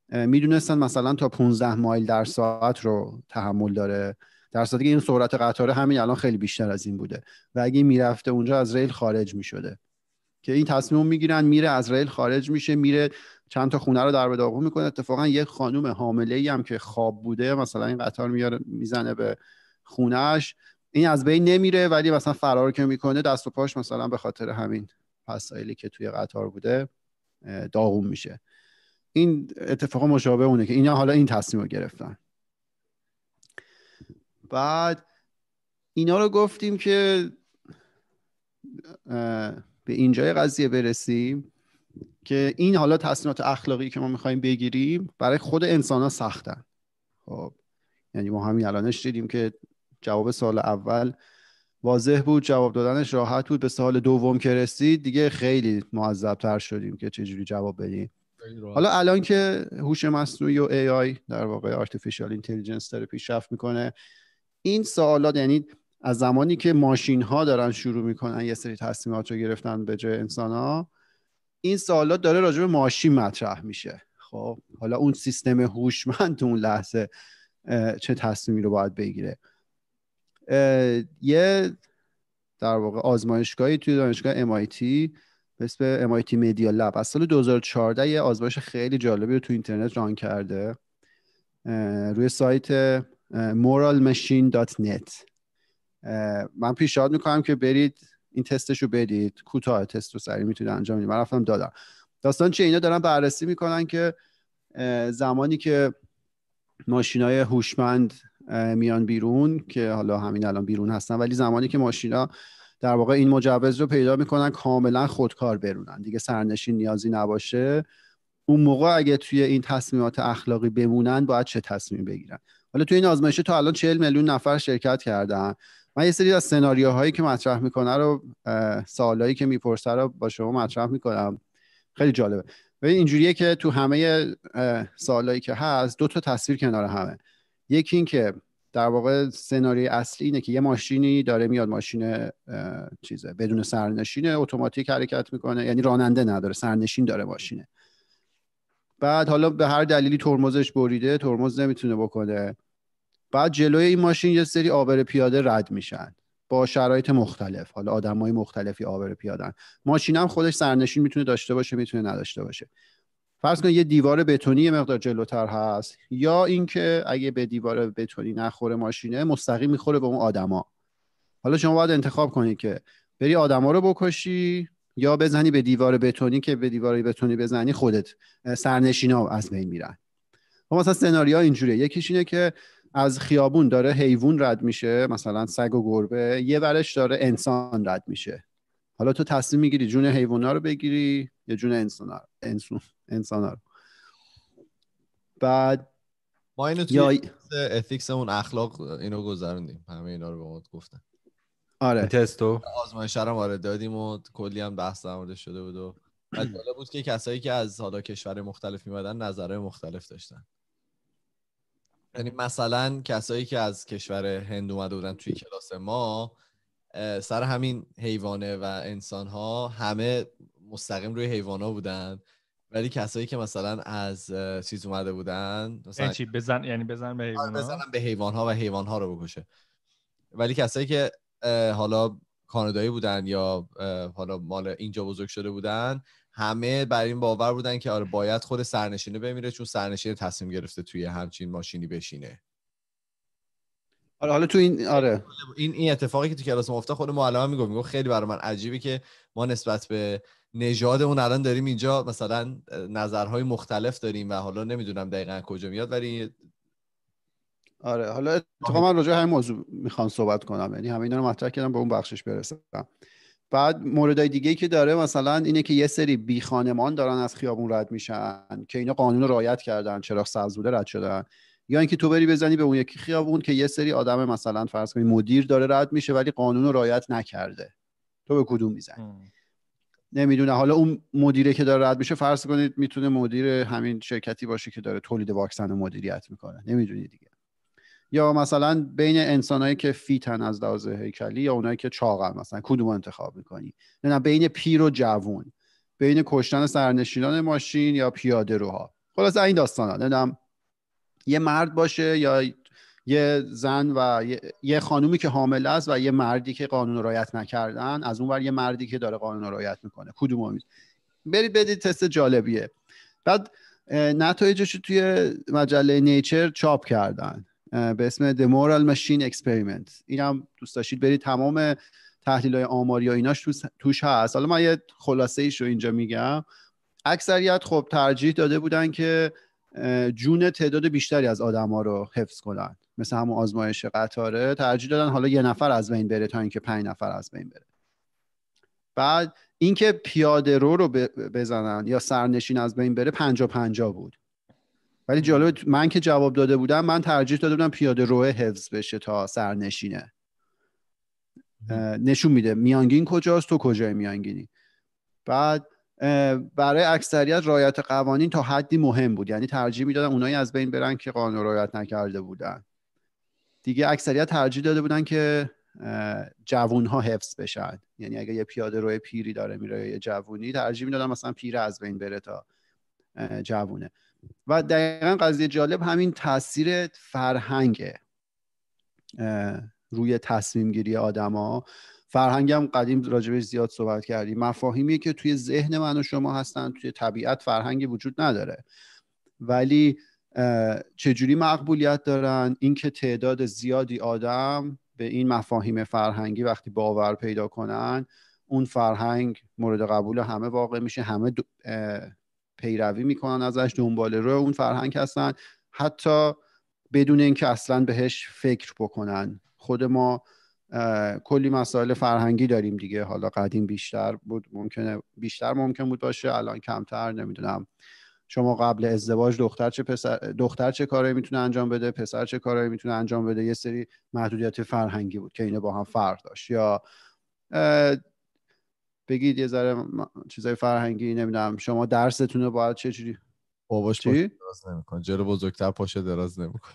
میدونستن مثلا تا 15 مایل در ساعت رو تحمل داره در صورتی که این سرعت قطاره همین الان خیلی بیشتر از این بوده و اگه میرفته اونجا از ریل خارج میشده که این تصمیم میگیرن میره از ریل خارج میشه میره چند تا خونه رو در بداغو میکنه اتفاقا یک خانوم حامله ای هم که خواب بوده مثلا این قطار میاره میزنه به خونهش این از بین نمیره ولی مثلا فرار که میکنه دست و پاش مثلا به خاطر همین پسایلی که توی قطار بوده داغون میشه این اتفاق مشابه اونه که اینا حالا این تصمیم رو گرفتن بعد اینا رو گفتیم که به اینجای قضیه برسیم که این حالا تصمیمات اخلاقی که ما میخوایم بگیریم برای خود انسان ها سختن خب یعنی ما همین الانش دیدیم که جواب سال اول واضح بود جواب دادنش راحت بود به سال دوم که رسید دیگه خیلی تر شدیم که چجوری جواب بدیم حالا الان که هوش مصنوعی و AI در واقع Artificial Intelligence داره پیشرفت میکنه این سوالات یعنی از زمانی که ماشین ها دارن شروع میکنن یه سری تصمیمات رو گرفتن به جای انسان ها این سوالات داره راجع به ماشین مطرح میشه خب حالا اون سیستم هوشمند تو اون لحظه چه تصمیمی رو باید بگیره یه در واقع آزمایشگاهی توی دانشگاه MIT به اسم MIT مدیا لب از سال 2014 یه آزمایش خیلی جالبی رو تو اینترنت ران کرده روی سایت moralmachine.net من پیشنهاد میکنم که برید این تستش رو بدید کوتاه تست رو سریع میتونید انجام بدید من رفتم دادم داستان چه اینا دارن بررسی میکنن که زمانی که ماشین های هوشمند میان بیرون که حالا همین الان بیرون هستن ولی زمانی که ماشینا در واقع این مجوز رو پیدا میکنن کاملا خودکار برونن دیگه سرنشین نیازی نباشه اون موقع اگه توی این تصمیمات اخلاقی بمونن باید چه تصمیم بگیرن حالا تو این آزمایش تا الان 40 میلیون نفر شرکت کردن من یه سری از سناریوهایی که مطرح میکنه رو سوالایی که میپرسه رو با شما مطرح میکنم خیلی جالبه و اینجوریه که تو همه سوالایی که هست دو تا تصویر کنار همه یکی این که در واقع سناریوی اصلی اینه که یه ماشینی داره میاد ماشین چیزه بدون سرنشینه اتوماتیک حرکت میکنه یعنی راننده نداره سرنشین داره ماشینه بعد حالا به هر دلیلی ترمزش بریده ترمز نمیتونه بکنه بعد جلوی این ماشین یه سری آبر پیاده رد میشن با شرایط مختلف حالا های مختلفی آبر پیادن ماشین هم خودش سرنشین میتونه داشته باشه میتونه نداشته باشه فرض کن یه دیوار بتونی یه مقدار جلوتر هست یا اینکه اگه به دیوار بتونی نخوره ماشینه مستقیم میخوره به اون آدما حالا شما باید انتخاب کنید که بری آدما رو بکشی یا بزنی به دیوار بتونی که به دیوار بتونی بزنی خودت سرنشینا از بین میرن خب مثلا سناریو اینجوریه یکیش اینه که از خیابون داره حیوان رد میشه مثلا سگ و گربه یه ورش داره انسان رد میشه حالا تو تصمیم میگیری جون حیوانا رو بگیری یا جون انسان ها انسان, انسان رو بعد ما اینو توی یا... اون اخلاق اینو گذروندیم همه اینا رو به ما گفتن آره تستو آزمایش رو آره دادیم و کلی هم بحث در شده بود و بود که کسایی که از حالا کشور مختلف میمدن نظرهای مختلف داشتن یعنی مثلا کسایی که از کشور هند اومده بودن توی کلاس ما سر همین حیوانه و انسان ها همه مستقیم روی حیوان ها بودن ولی کسایی که مثلا از چیز اومده بودن مثلا یعنی چی بزن یعنی بزن به آره، حیوان ها به حیوان ها و حیوان ها رو بکشه ولی کسایی که حالا کانادایی بودن یا حالا مال اینجا بزرگ شده بودن همه بر این باور بودن که آره باید خود سرنشینه بمیره چون سرنشین تصمیم گرفته توی همچین ماشینی بشینه آره حالا تو این آره این این اتفاقی که تو کلاس افتاد خود معلم میگفت میگفت خیلی برای من عجیبه که ما نسبت به اون الان داریم اینجا مثلا نظرهای مختلف داریم و حالا نمیدونم دقیقا کجا میاد ولی آره حالا اتفاقا من راجع همین موضوع میخوام صحبت کنم یعنی همین رو مطرح کردم به اون بخشش برسم بعد موردهای دیگه که داره مثلا اینه که یه سری بی خانمان دارن از خیابون رد میشن که اینا قانون رو رعایت کردن چرا سبز بوده رد شدن یا اینکه تو بری بزنی به اون یکی خیابون که یه سری آدم مثلا فرض کنید مدیر داره رد میشه ولی قانون رو رعایت نکرده تو به کدوم میزنی نمیدونه حالا اون مدیره که داره رد میشه فرض کنید میتونه مدیر همین شرکتی باشه که داره تولید واکسن رو مدیریت میکنه نمیدونی دیگه یا مثلا بین انسانایی که فیتن از لحاظ هیکلی یا اونایی که چاقن مثلا کدوم انتخاب میکنی نه بین پیر و جوون بین کشتن سرنشینان ماشین یا پیاده روها خلاص این داستانا نه یه مرد باشه یا یه زن و یه خانومی که حامل است و یه مردی که قانون رایت نکردن از اونور یه مردی که داره قانون رایت میکنه کدوم امید برید بدید تست جالبیه بعد نتایجش توی مجله نیچر چاپ کردن به اسم The Moral Machine Experiment این هم دوست داشتید برید تمام تحلیل های آماری و ایناش توش هست حالا من یه خلاصه ایش رو اینجا میگم اکثریت خب ترجیح داده بودن که جون تعداد بیشتری از آدما رو حفظ کنن مثل همون آزمایش قطاره ترجیح دادن حالا یه نفر از بین بره تا اینکه پنج نفر از بین بره بعد اینکه پیاده رو رو بزنن یا سرنشین از بین بره پنجا پنجا بود ولی جالب من که جواب داده بودم من ترجیح داده بودم پیاده روه حفظ بشه تا سرنشینه نشون میده میانگین کجاست تو کجای میانگینی بعد برای اکثریت رایت قوانین تا حدی مهم بود یعنی ترجیح میدادن اونایی از بین برن که قانون رایت نکرده بودن دیگه اکثریت ترجیح داده بودن که جوون ها حفظ بشن یعنی اگه یه پیاده روی پیری داره میره یه جوونی ترجیح میدادن مثلا پیر از بین بره تا جوونه و دقیقا قضیه جالب همین تاثیر فرهنگ روی تصمیم گیری آدما هم قدیم راجبش زیاد صحبت کردیم مفاهیمی که توی ذهن من و شما هستن توی طبیعت فرهنگی وجود نداره ولی چجوری مقبولیت دارن اینکه تعداد زیادی آدم به این مفاهیم فرهنگی وقتی باور پیدا کنن اون فرهنگ مورد قبول همه واقع میشه همه پیروی میکنن ازش دنبال رو اون فرهنگ هستن حتی بدون اینکه اصلا بهش فکر بکنن خود ما کلی مسائل فرهنگی داریم دیگه حالا قدیم بیشتر بود ممکنه بیشتر ممکن بود باشه الان کمتر نمیدونم شما قبل ازدواج دختر چه پسر دختر چه کاری میتونه انجام بده پسر چه کاری میتونه انجام بده یه سری محدودیت فرهنگی بود که اینا با هم فرق داشت یا بگید یه ذره چیزای فرهنگی نمیدونم شما درستون رو باید چه جوری باباش چی؟ دراز نمیکنه جلو بزرگتر پاشه دراز نمیکنه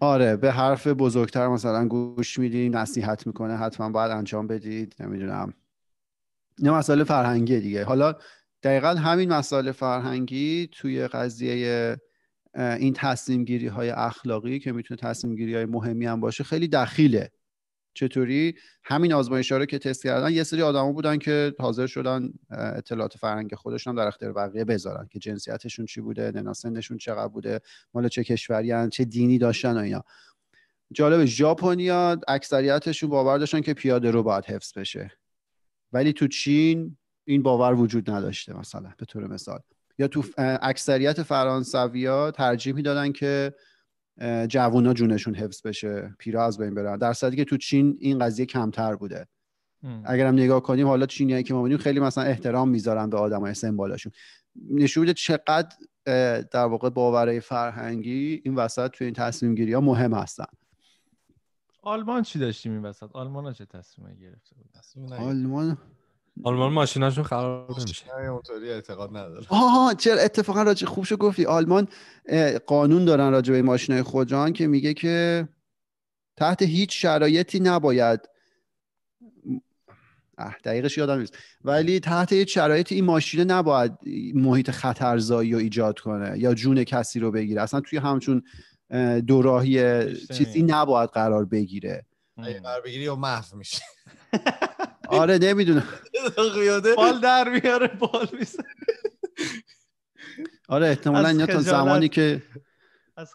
آره به حرف بزرگتر مثلا گوش میدی نصیحت میکنه حتما باید انجام بدید نمیدونم نه مسئله فرهنگی دیگه حالا دقیقا همین مسئله فرهنگی توی قضیه این تصمیم های اخلاقی که میتونه تصمیم گیری های مهمی هم باشه خیلی دخیله چطوری همین ها رو که تست کردن یه سری آدما بودن که حاضر شدن اطلاعات فرهنگ خودشون در اختیار بقیه بذارن که جنسیتشون چی بوده نه چقدر بوده مال چه کشوری چه دینی داشتن و اینا جالب ژاپنیا اکثریتشون باور داشتن که پیاده رو باید حفظ بشه ولی تو چین این باور وجود نداشته مثلا به طور مثال یا تو اکثریت فرانسویا ترجیح میدادن که جوونا جونشون حفظ بشه پیرا از بین برن در صدی که تو چین این قضیه کمتر بوده اگرم نگاه کنیم حالا چینیایی که ما بینیم خیلی مثلا احترام میذارن به آدمای سمبالاشون نشون میده چقدر در واقع باورهای فرهنگی این وسط تو این تصمیم گیری ها مهم هستن آلمان چی داشتیم این وسط آلمان ها چه تصمیم گرفته بود آلمان آلمان ماشیناشون خب، خراب نمیشه اعتقاد آها چرا اتفاقا راج خوبشو گفتی آلمان قانون دارن راجع به ماشینای خودران که میگه که تحت هیچ شرایطی نباید دقیقش یادم نیست ولی تحت هیچ شرایطی این ماشینه نباید محیط خطرزایی رو ایجاد کنه یا جون کسی رو بگیره اصلا توی همچون دوراهی چیزی نباید قرار بگیره قرار بگیری و محو میشه آره نمیدونم بال در میاره بال میزنه آره احتمالا یا تا زمانی که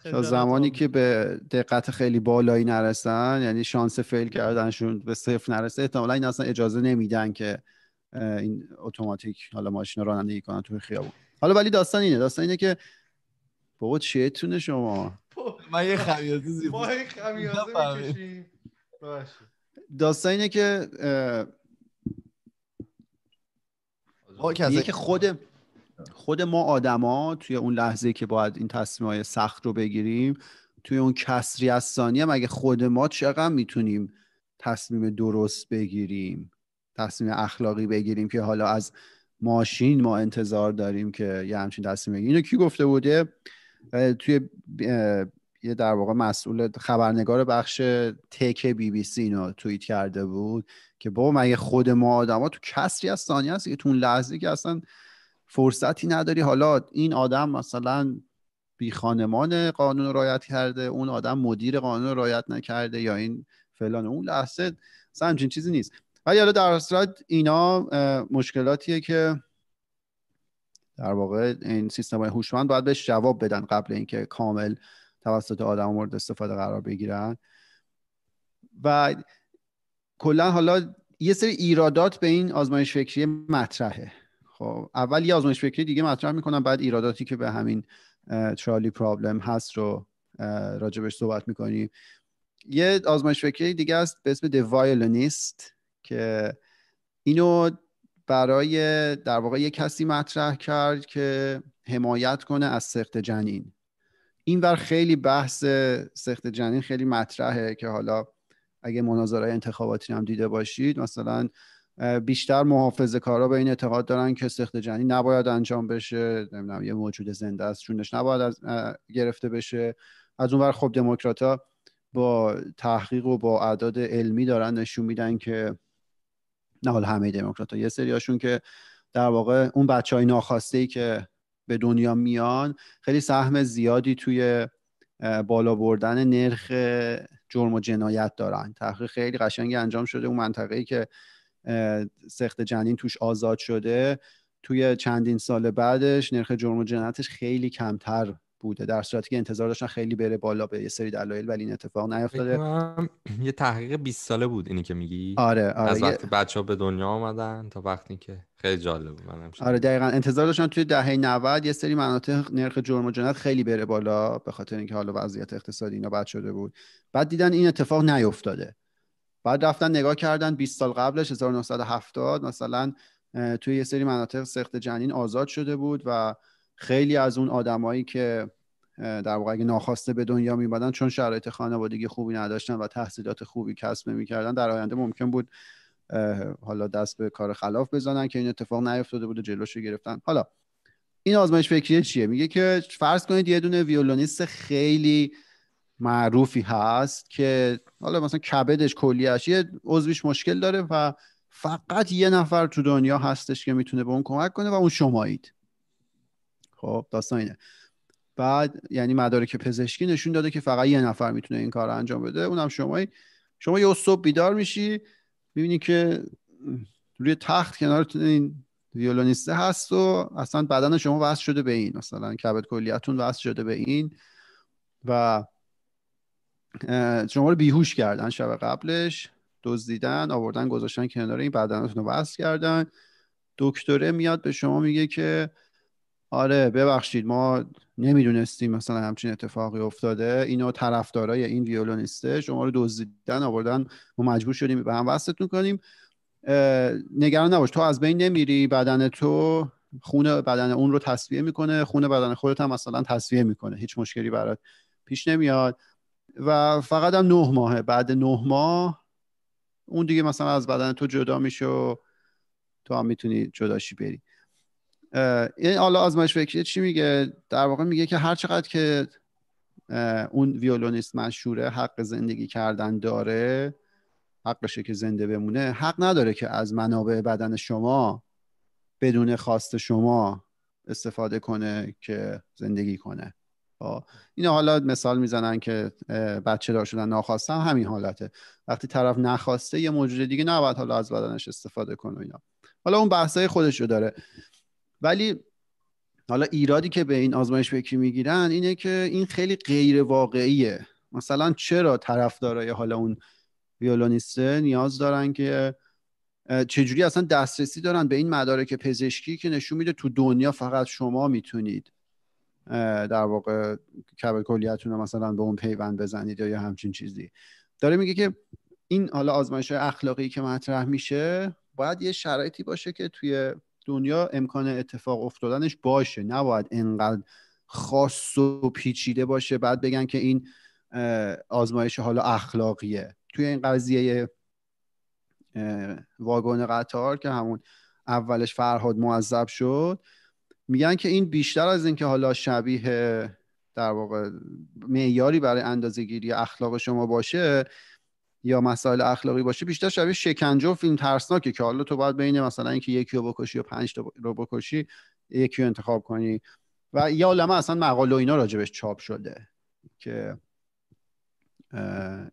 تا زمانی که به دقت خیلی بالایی نرسن یعنی شانس فیل کردنشون به صفر نرسه احتمالا این اصلا اجازه نمیدن که این اتوماتیک حالا ماشین رانندگی کنن توی خیابون حالا ولی داستان اینه داستان اینه که بابا چیتونه شما من یه خمیازه زیبا ما یه خمیازه میکشیم داستان اینه که که خود خود ما آدما توی اون لحظه که باید این تصمیم های سخت رو بگیریم توی اون کسری از ثانیه مگه خود ما چقدر میتونیم تصمیم درست بگیریم تصمیم اخلاقی بگیریم که حالا از ماشین ما انتظار داریم که یه همچین تصمیم بگیریم اینو کی گفته بوده توی یه در واقع مسئول خبرنگار بخش تک بی بی سی اینو توییت کرده بود که بابا مگه خود ما آدما تو کسری از ثانیه هست که تو اون لحظه که اصلا فرصتی نداری حالا این آدم مثلا بی خانمان قانون رایت کرده اون آدم مدیر قانون رایت نکرده یا این فلان اون لحظه مثلا همچین چیزی نیست ولی حالا در صورت اینا مشکلاتیه که در واقع این سیستم های هوشمند باید بهش جواب بدن قبل اینکه کامل توسط آدم مورد استفاده قرار بگیرن و کلا حالا یه سری ایرادات به این آزمایش فکری مطرحه خب اول یه آزمایش فکری دیگه مطرح میکنم بعد ایراداتی که به همین ترالی پرابلم هست رو راجبش صحبت میکنیم یه آزمایش فکری دیگه است به اسم The که اینو برای در واقع یه کسی مطرح کرد که حمایت کنه از سخت جنین این ور خیلی بحث سخت جنین خیلی مطرحه که حالا اگه مناظره انتخاباتی هم دیده باشید مثلا بیشتر محافظه کارا به این اعتقاد دارن که سخت جنی نباید انجام بشه نمیدونم یه موجود زنده است چونش نباید از گرفته بشه از اونور خب دموکراتا با تحقیق و با اعداد علمی دارن نشون میدن که نه حال همه دموکراتا یه سریاشون که در واقع اون بچه های ناخواسته ای که به دنیا میان خیلی سهم زیادی توی بالا بردن نرخ جرم و جنایت دارن تحقیق خیلی قشنگی انجام شده اون منطقه ای که سخت جنین توش آزاد شده توی چندین سال بعدش نرخ جرم و جنایتش خیلی کمتر بوده در صورتی که انتظار داشتن خیلی بره بالا به یه سری دلایل ولی این اتفاق نیافتاده یه تحقیق 20 ساله بود اینی که میگی آره, آره از وقتی بچه ها به دنیا آمدن تا وقتی که خیلی جالب منم آره دقیقا انتظار داشتن توی دهه 90 یه سری مناطق نرخ جرم و جنایت خیلی بره بالا به خاطر اینکه حالا وضعیت اقتصادی اینا بد شده بود بعد دیدن این اتفاق نیافتاده بعد رفتن نگاه کردن 20 سال قبلش 1970 مثلا توی یه سری مناطق سخت جنین آزاد شده بود و خیلی از اون آدمایی که در واقع ناخواسته به دنیا میمدن چون شرایط خانوادگی خوبی نداشتن و تحصیلات خوبی کسب نمیکردن در آینده ممکن بود حالا دست به کار خلاف بزنن که این اتفاق نیفتاده بود و جلوشو گرفتن حالا این آزمایش فکریه چیه میگه که فرض کنید یه دونه ویولونیست خیلی معروفی هست که حالا مثلا کبدش کلیش یه عضویش مشکل داره و فقط یه نفر تو دنیا هستش که میتونه به اون کمک کنه و اون شمایید خب داستان اینه بعد یعنی مدارک پزشکی نشون داده که فقط یه نفر میتونه این کار انجام بده اونم شما شما یه صبح بیدار میشی میبینی که روی تخت کنار این ویولونیسته هست و اصلا بدن شما وصل شده به این مثلا کبد کلیتون وصل شده به این و شما رو بیهوش کردن شب قبلش دزدیدن آوردن گذاشتن کنار این بدنتون رو وصل کردن دکتره میاد به شما میگه که آره ببخشید ما نمیدونستیم مثلا همچین اتفاقی افتاده اینو طرفدارای این ویولونیسته شما رو دزدیدن آوردن ما مجبور شدیم به هم وصلتون کنیم نگران نباش تو از بین نمیری بدن تو خون بدن اون رو تصویه میکنه خون بدن خودت هم مثلا تصویه میکنه هیچ مشکلی برات پیش نمیاد و فقط هم نه ماهه بعد نه ماه اون دیگه مثلا از بدن تو جدا میشه و تو هم میتونی جداشی بری این حالا آزمایش فکریه چی میگه در واقع میگه که هر چقدر که اون ویولونیست مشهوره حق زندگی کردن داره حقشه که زنده بمونه حق نداره که از منابع بدن شما بدون خواست شما استفاده کنه که زندگی کنه خب، این حالا مثال میزنن که بچه دار شدن نخواستن همین حالته وقتی طرف نخواسته یه موجود دیگه نباید حالا از بدنش استفاده کنه اینا حالا اون بحثای خودش رو داره ولی حالا ایرادی که به این آزمایش فکری میگیرن اینه که این خیلی غیر واقعیه مثلا چرا طرفدارای حالا اون ویولونیسته نیاز دارن که چجوری اصلا دسترسی دارن به این مدارک پزشکی که نشون میده تو دنیا فقط شما میتونید در واقع کبه کلیتون مثلا به اون پیوند بزنید یا همچین چیزی داره میگه که این حالا آزمایش اخلاقی که مطرح میشه باید یه شرایطی باشه که توی دنیا امکان اتفاق افتادنش باشه نباید انقدر خاص و پیچیده باشه بعد بگن که این آزمایش حالا اخلاقیه توی این قضیه واگن قطار که همون اولش فرهاد معذب شد میگن که این بیشتر از اینکه حالا شبیه در واقع معیاری برای گیری اخلاق شما باشه یا مسائل اخلاقی باشه بیشتر شبیه شکنجه و فیلم ترسناکه که حالا تو باید بین مثلا اینکه یکی رو بکشی یا پنج رو بکشی یکی رو انتخاب کنی و یا لما اصلا مقاله اینا راجبش چاپ شده که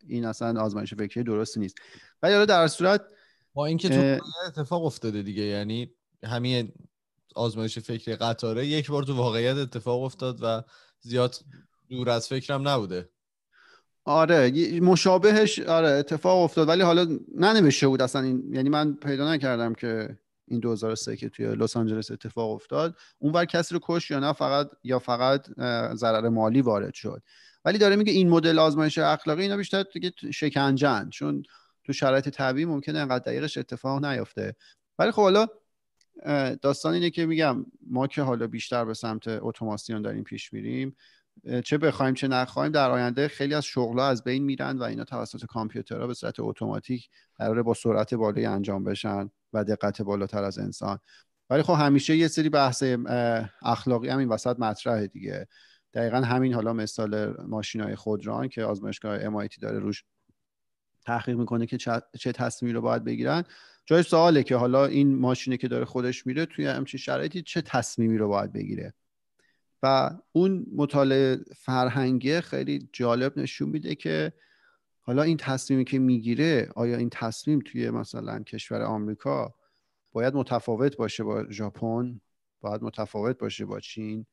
این اصلا آزمایش فکری درست نیست ولی حالا در صورت با اینکه تو اتفاق افتاده دیگه یعنی همین آزمایش فکری قطاره یک بار تو واقعیت اتفاق افتاد و زیاد دور از فکرم نبوده آره مشابهش آره اتفاق افتاد ولی حالا ننوشته بود اصلا این یعنی من پیدا نکردم که این 2003 که توی لس آنجلس اتفاق افتاد اونور کسی رو کش یا نه فقط یا فقط ضرر مالی وارد شد ولی داره میگه این مدل آزمایش اخلاقی اینا بیشتر دیگه شکنجن چون تو شرایط طبیعی ممکنه انقدر دقیقش اتفاق نیفته ولی خب حالا داستان اینه که میگم ما که حالا بیشتر به سمت اتوماسیون داریم پیش میریم چه بخوایم چه نخوایم در آینده خیلی از شغلها از بین میرن و اینا توسط کامپیوترها به صورت اتوماتیک قرار با سرعت بالایی انجام بشن و دقت بالاتر از انسان ولی خب همیشه یه سری بحث اخلاقی هم این وسط مطرحه دیگه دقیقا همین حالا مثال ماشین های خودران که آزمایشگاه MIT داره روش تحقیق میکنه که چه تصمیمی رو باید بگیرن جای سواله که حالا این ماشینی که داره خودش میره توی همچین شرایطی چه تصمیمی رو باید بگیره و اون مطالعه فرهنگی خیلی جالب نشون میده که حالا این تصمیمی که میگیره آیا این تصمیم توی مثلا کشور آمریکا باید متفاوت باشه با ژاپن باید متفاوت باشه با چین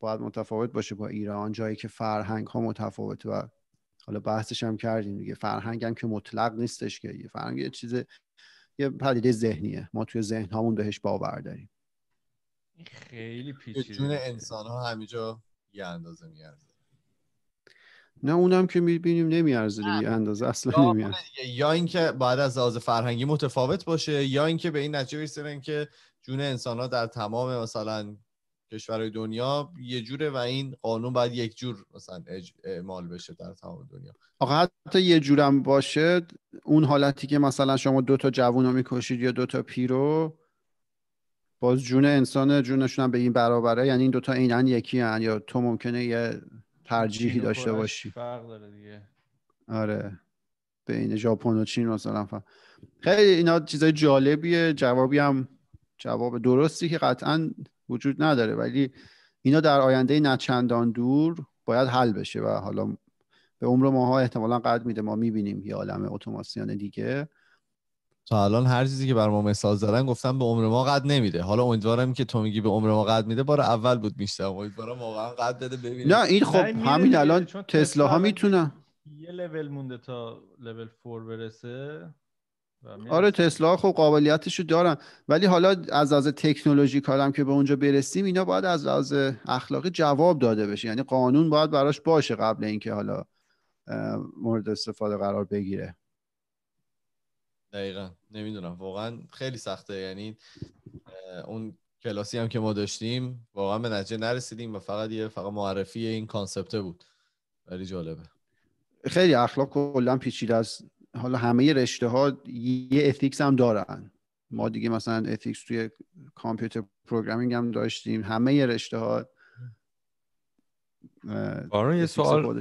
باید متفاوت باشه با ایران جایی که فرهنگ ها متفاوت و حالا بحثش هم کردیم دیگه فرهنگ هم که مطلق نیستش که یه فرهنگ یه چیز یه پدیده ذهنیه ما توی ذهن هامون بهش باور داریم خیلی پیچیده جون انسان ها همینجا یه اندازه میارزه نه اونم که میبینیم نمیارزه یه اندازه اصلا نمیارزه یا اینکه بعد از لحاظ فرهنگی متفاوت باشه یا اینکه به این نتیجه برسیم که جون انسان ها در تمام مثلا کشورهای دنیا یه جوره و این قانون باید یک جور مثلا اعمال بشه در تمام دنیا آقا حتی یه جورم باشه اون حالتی که مثلا شما دو تا جوون رو میکشید یا دو تا پیرو باز جون انسان جونشون هم به این برابره یعنی این دوتا عینا یکی هن یا تو ممکنه یه ترجیحی داشته باشی فرق داره دیگه آره بین ژاپن و چین مثلا فرق. خیلی اینا چیزای جالبیه جوابی هم جواب درستی که قطعا وجود نداره ولی اینا در آینده نه چندان دور باید حل بشه و حالا به عمر ماها احتمالا قد میده ما میبینیم یه عالم اتوماسیون دیگه تا الان هر چیزی که بر ما مثال زدن گفتم به عمر ما قد نمیده حالا امیدوارم که تو میگی به عمر ما قد میده بار اول بود میشتم واقعا قد بده ببینیم نه این خب همین الان تسلا ها میتونن یه لول مونده تا لول 4 برسه آره تسلا خب قابلیتشو دارن ولی حالا از از تکنولوژی کارم که به اونجا برسیم اینا باید از از اخلاقی جواب داده بشه یعنی قانون باید براش باشه قبل اینکه حالا مورد استفاده قرار بگیره دقیقا نمیدونم واقعا خیلی سخته یعنی اون کلاسی هم که ما داشتیم واقعا به نتیجه نرسیدیم و فقط یه فقط معرفی این کانسپته بود ولی جالبه خیلی اخلاق کلا پیچیده است حالا همه رشته ها یه اتیکس هم دارن ما دیگه مثلا اتیکس توی کامپیوتر پروگرامینگ هم داشتیم همه رشته ها بارون یه سوال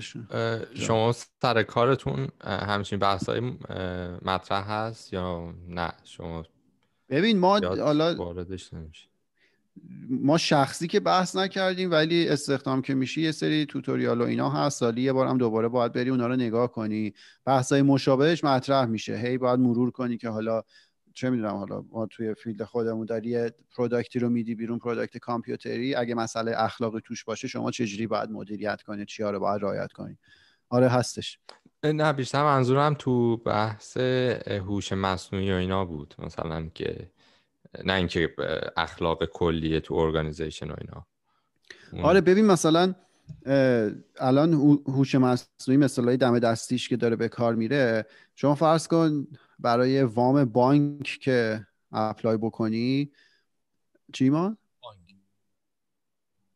شما سر کارتون همچین بحث مطرح هست یا نه شما ببین ما حالا ما شخصی که بحث نکردیم ولی استخدام که میشی یه سری توتوریال و اینا هست سالی یه بار هم دوباره باید بری اونا رو نگاه کنی بحث های مشابهش مطرح میشه هی باید مرور کنی که حالا چه میدونم حالا ما توی فیلد خودمون داری پروداکتی رو میدی بیرون پروداکت کامپیوتری اگه مسئله اخلاقی توش باشه شما چجوری باید مدیریت کنید چیا رو باید رعایت کنید آره هستش نه بیشتر منظورم تو بحث هوش مصنوعی و اینا بود مثلا که نه اینکه اخلاق کلیه تو ارگانیزیشن و اینا آره ببین مثلا الان هوش مصنوعی مثلا دم دستیش که داره به کار میره شما فرض کن برای وام بانک که اپلای بکنی چی ما؟ بانک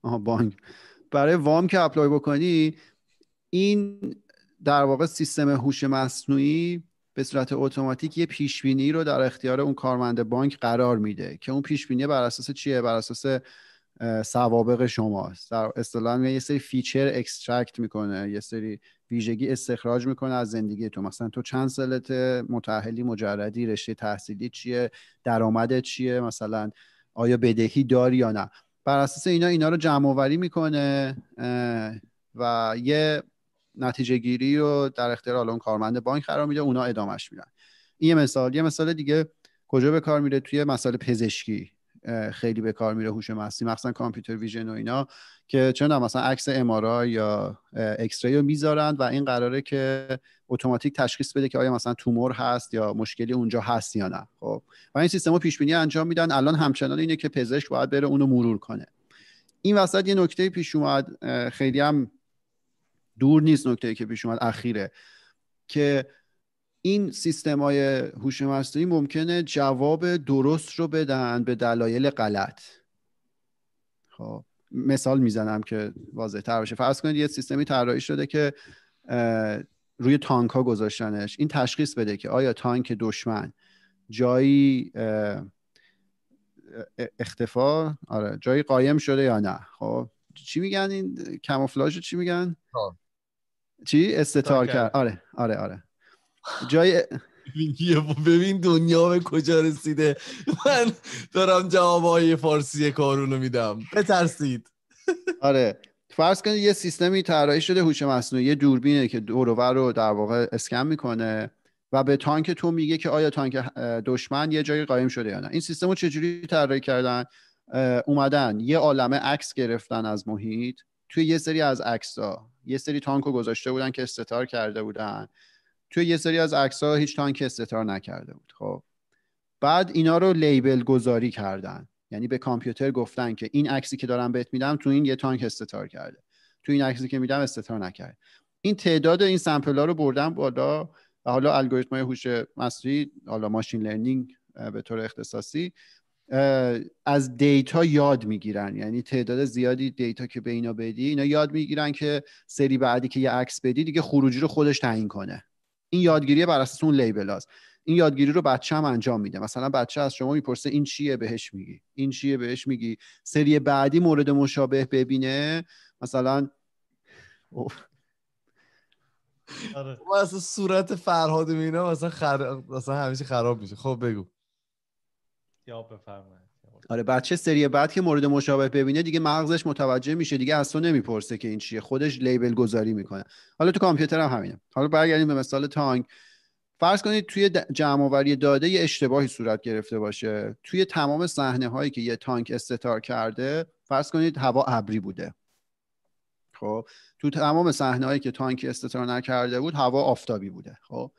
آها بانک برای وام که اپلای بکنی این در واقع سیستم هوش مصنوعی به صورت اتوماتیک یه پیش بینی رو در اختیار اون کارمند بانک قرار میده که اون پیش بینی بر اساس چیه بر اساس سوابق شما اصطلاح یه سری فیچر اکسترکت میکنه یه سری ویژگی استخراج میکنه از زندگی تو مثلا تو چند سالت متحلی مجردی رشته تحصیلی چیه درآمدت چیه مثلا آیا بدهی داری یا نه بر اساس اینا اینا رو جمع آوری میکنه و یه نتیجه گیری رو در اختیار اون کارمند بانک قرار میده اونا ادامش میدن این یه مثال یه مثال دیگه کجا به کار میره توی مسائل پزشکی خیلی به کار میره هوش مصنوعی مثلا کامپیوتر ویژن و اینا که چون مثلا عکس ام یا اکسری رو میذارند و این قراره که اتوماتیک تشخیص بده که آیا مثلا تومور هست یا مشکلی اونجا هست یا نه خب و این سیستم پیش بینی انجام میدن الان همچنان اینه که پزشک باید بره اونو مرور کنه این وسط یه نکته پیش اومد خیلی هم دور نیست نکته که پیش اومد اخیره که این سیستم های هوش مصنوعی ممکنه جواب درست رو بدن به دلایل غلط خب مثال میزنم که واضح تر باشه فرض کنید یه سیستمی طراحی شده که روی تانک ها گذاشتنش این تشخیص بده که آیا تانک دشمن جایی اختفا آره جایی قایم شده یا نه خب چی میگن این کاموفلاژ چی میگن چی استتار کرد آره آره آره جای ببین دنیا به کجا رسیده من دارم جواب فارسی کارونو میدم بترسید آره فرض کنید یه سیستمی طراحی شده هوش مصنوعی یه دوربینه که دورور رو در واقع اسکن میکنه و به تانک تو میگه که آیا تانک دشمن یه جایی قایم شده یا نه این سیستم رو چجوری طراحی کردن اومدن یه عالمه عکس گرفتن از محیط توی یه سری از عکس‌ها یه سری تانک رو گذاشته بودن که استتار کرده بودن توی یه سری از عکس ها هیچ تانک استتار نکرده بود خب بعد اینا رو لیبل گذاری کردن یعنی به کامپیوتر گفتن که این عکسی که دارم بهت میدم تو این یه تانک استتار کرده تو این عکسی که میدم استتار نکرده این تعداد این سمپل ها رو بردم بالا و حالا الگوریتم های هوش مصنوعی حالا ماشین لرنینگ به طور اختصاصی از دیتا یاد میگیرن یعنی تعداد زیادی دیتا که به اینا بدی اینا یاد میگیرن که سری بعدی که یه عکس بدی دیگه خروجی رو خودش تعیین کنه این یادگیری بر اساس اون لیبل هاست این یادگیری رو بچه هم انجام میده مثلا بچه از شما میپرسه این چیه بهش میگی این چیه بهش میگی سری بعدی مورد مشابه ببینه مثلا اوه. آره. اصلا صورت فرهاد مینا اصلا, خر... اصلا همیشه خراب میشه خب بگو یا بفرمایید آره بچه سری بعد که مورد مشابه ببینه دیگه مغزش متوجه میشه دیگه از تو نمیپرسه که این چیه خودش لیبل گذاری میکنه حالا تو کامپیوتر هم همینه حالا برگردیم به مثال تانک فرض کنید توی جمع داده یه اشتباهی صورت گرفته باشه توی تمام صحنه هایی که یه تانک استتار کرده فرض کنید هوا ابری بوده خب تو تمام صحنه هایی که تانک استتار نکرده بود هوا آفتابی بوده خب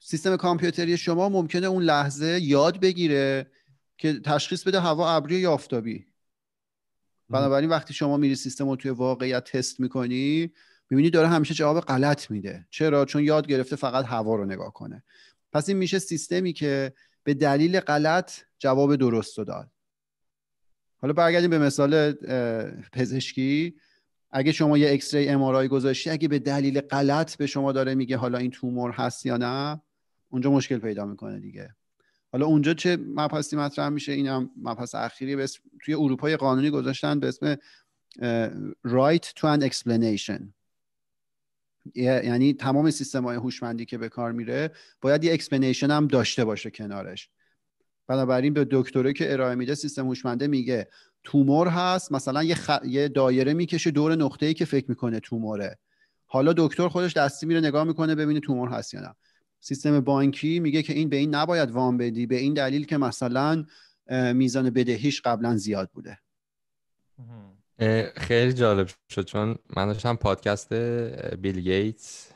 سیستم کامپیوتری شما ممکنه اون لحظه یاد بگیره که تشخیص بده هوا ابری یا آفتابی بنابراین وقتی شما میری سیستم رو توی واقعیت تست میکنی میبینی داره همیشه جواب غلط میده چرا چون یاد گرفته فقط هوا رو نگاه کنه پس این میشه سیستمی که به دلیل غلط جواب درست رو داد حالا برگردیم به مثال پزشکی اگه شما یه اکس ری ام گذاشتی اگه به دلیل غلط به شما داره میگه حالا این تومور هست یا نه اونجا مشکل پیدا میکنه دیگه حالا اونجا چه مبحثی مطرح میشه این هم مبحث اخیری به توی اروپای قانونی گذاشتن به اسم right تو an explanation یعنی تمام سیستم های هوشمندی که به کار میره باید یه اکسپلینیشن هم داشته باشه کنارش بنابراین به دکتره که ارائه میده سیستم هوشمنده میگه تومور هست مثلا یه, یه دایره میکشه دور نقطه ای که فکر میکنه توموره حالا دکتر خودش دستی میره نگاه میکنه ببینه تومور هست یا نه سیستم بانکی میگه که این به این نباید وام بدی به این دلیل که مثلا میزان بدهیش قبلا زیاد بوده خیلی جالب شد چون من داشتم پادکست بیل گیتس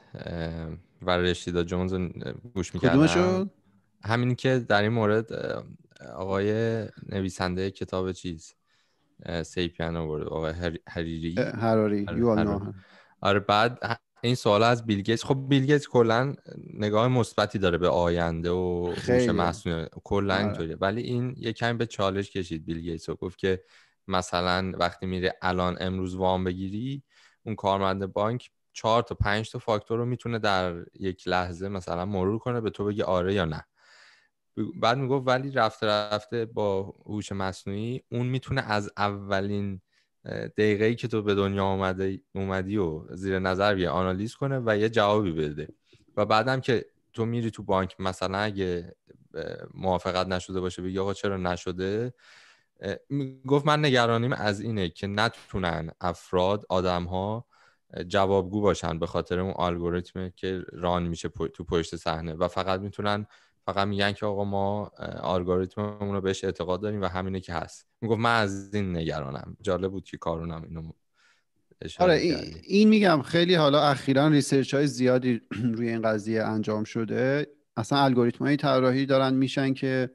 و رشیدا جونز گوش میکردم همین که در این مورد آقای نویسنده کتاب چیز پیانو برد آقای هریری هراری آره, آره، بعد این سوال از بیلگیت خب بیلگیت کلا نگاه مثبتی داره به آینده و هوش مصنوعی کلا آره. اینطوریه ولی این یه کمی به چالش کشید بیلگیت و گفت که مثلا وقتی میره الان امروز وام بگیری اون کارمند بانک چهار تا پنج تا فاکتور رو میتونه در یک لحظه مثلا مرور کنه به تو بگه آره یا نه بعد میگفت ولی رفته رفته با هوش مصنوعی اون میتونه از اولین دقیقه ای که تو به دنیا اومدی, اومدی و زیر نظر یه آنالیز کنه و یه جوابی بده و بعدم که تو میری تو بانک مثلا اگه موافقت نشده باشه بگی آقا چرا نشده گفت من نگرانیم از اینه که نتونن افراد آدم ها جوابگو باشن به خاطر اون الگوریتم که ران میشه تو پشت صحنه و فقط میتونن فقط میگن که آقا ما الگوریتم رو بهش اعتقاد داریم و همینه که هست میگفت من از این نگرانم جالب بود که کارونم اینو آره این, این میگم خیلی حالا اخیرا ریسرچ های زیادی روی این قضیه انجام شده اصلا الگوریتم های طراحی دارن میشن که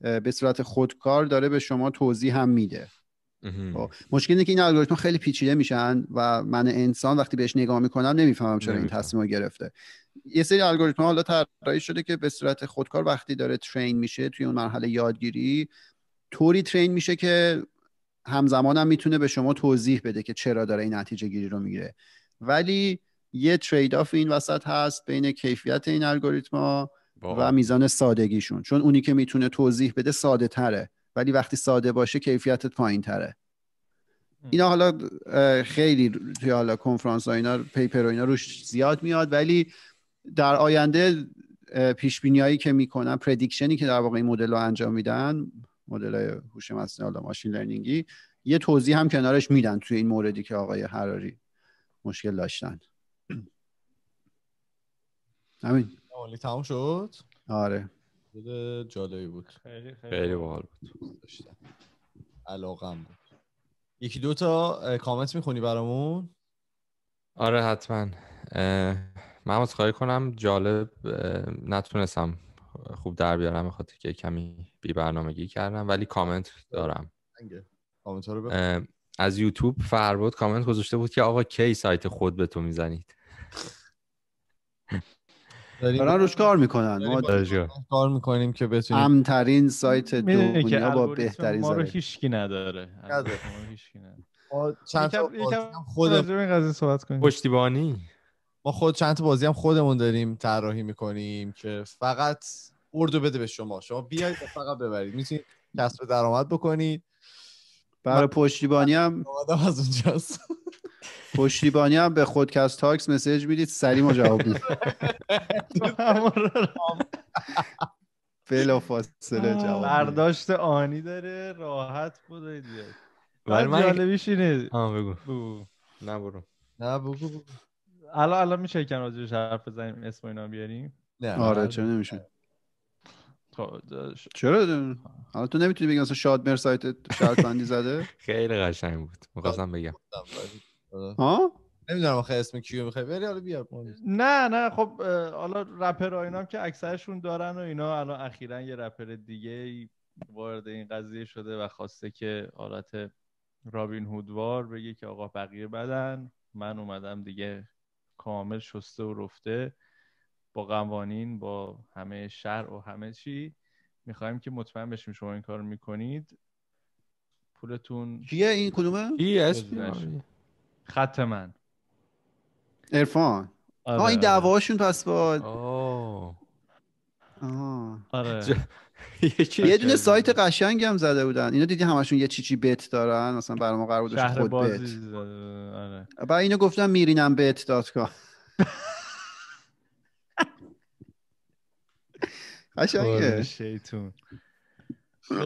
به صورت خودکار داره به شما توضیح هم میده خب، مشکل اینه که این الگوریتم خیلی پیچیده میشن و من انسان وقتی بهش نگاه میکنم نمیفهمم چرا این تصمیم گرفته یه سری الگوریتم حالا طراحی شده که به صورت خودکار وقتی داره ترین میشه توی اون مرحله یادگیری طوری ترین میشه که همزمان هم میتونه به شما توضیح بده که چرا داره این نتیجه گیری رو میگیره ولی یه ترید آف این وسط هست بین کیفیت این الگوریتما و میزان سادگیشون چون اونی که میتونه توضیح بده ساده تره ولی وقتی ساده باشه کیفیتت پایین تره اینا حالا خیلی توی حالا کنفرانس ها اینا پیپر و اینا روش زیاد میاد ولی در آینده پیش بینیایی که میکنن پردیکشنی که در واقع این مدل رو انجام میدن مدل های هوش مصنوعی حالا ماشین لرنینگی یه توضیح هم کنارش میدن توی این موردی که آقای حراری مشکل داشتن همین اولی تمام شد آره جالبی بود خیلی خیلی باحال بود علاقم بود یکی دو تا کامنت میخونی برامون آره حتما من از خواهی کنم جالب نتونستم خوب در بیارم خاطر که کمی بی برنامگی کردم ولی کامنت دارم کامنت رو از یوتیوب فربود کامنت گذاشته بود که آقا کی سایت خود به تو میزنید دارن روش کار میکنن کار میکنیم که بتونیم امترین سایت دنیا با بهترین ما رو هیچکی نداره چند خود قضیه صحبت کنیم پشتیبانی ما خود چند تا بازی هم خودمون داریم طراحی میکنیم که فقط اردو بده به شما شما بیاید فقط ببرید میتونید کسب درآمد بکنید برای پشتیبانی هم از اونجاست پشتیبانی هم به خودکست تاکس مسیج میدید سری ما جواب میدید بلا فاصله جواب برداشت آنی داره راحت بودید ولی من جالبیش اینه بگو نه برو نه بگو بگو الان الان میشه یکم حرف بزنیم اسم اینا بیاریم نه آره چرا نمیشه خب، چرا حالا تو نمیتونی بگی مثلا شاد مر سایت بندی زده خیلی قشنگ بود میخواستم بگم ها نمیدونم آخه اسم کیو میخوای بری حالا بیا نه نه خب حالا رپر اینا که اکثرشون دارن و اینا الان اخیرا یه رپر دیگه وارد این قضیه شده و خواسته که حالت رابین هودوار بگه که آقا بقیه بدن من اومدم دیگه کامل شسته و رفته با قوانین با همه شر و همه چی میخوایم که مطمئن بشیم شما این کار میکنید پولتون چیه این کدومه؟ ای آره. خط من ارفان آره. آه این دعواشون پس با آه. آه. آره. یه دونه سایت قشنگ هم زده بودن اینا دیدی همشون یه چیچی بت دارن مثلا برای ما قرار بودش خود بت آره. بعد اینو گفتم میرینم بت دات کام قشنگه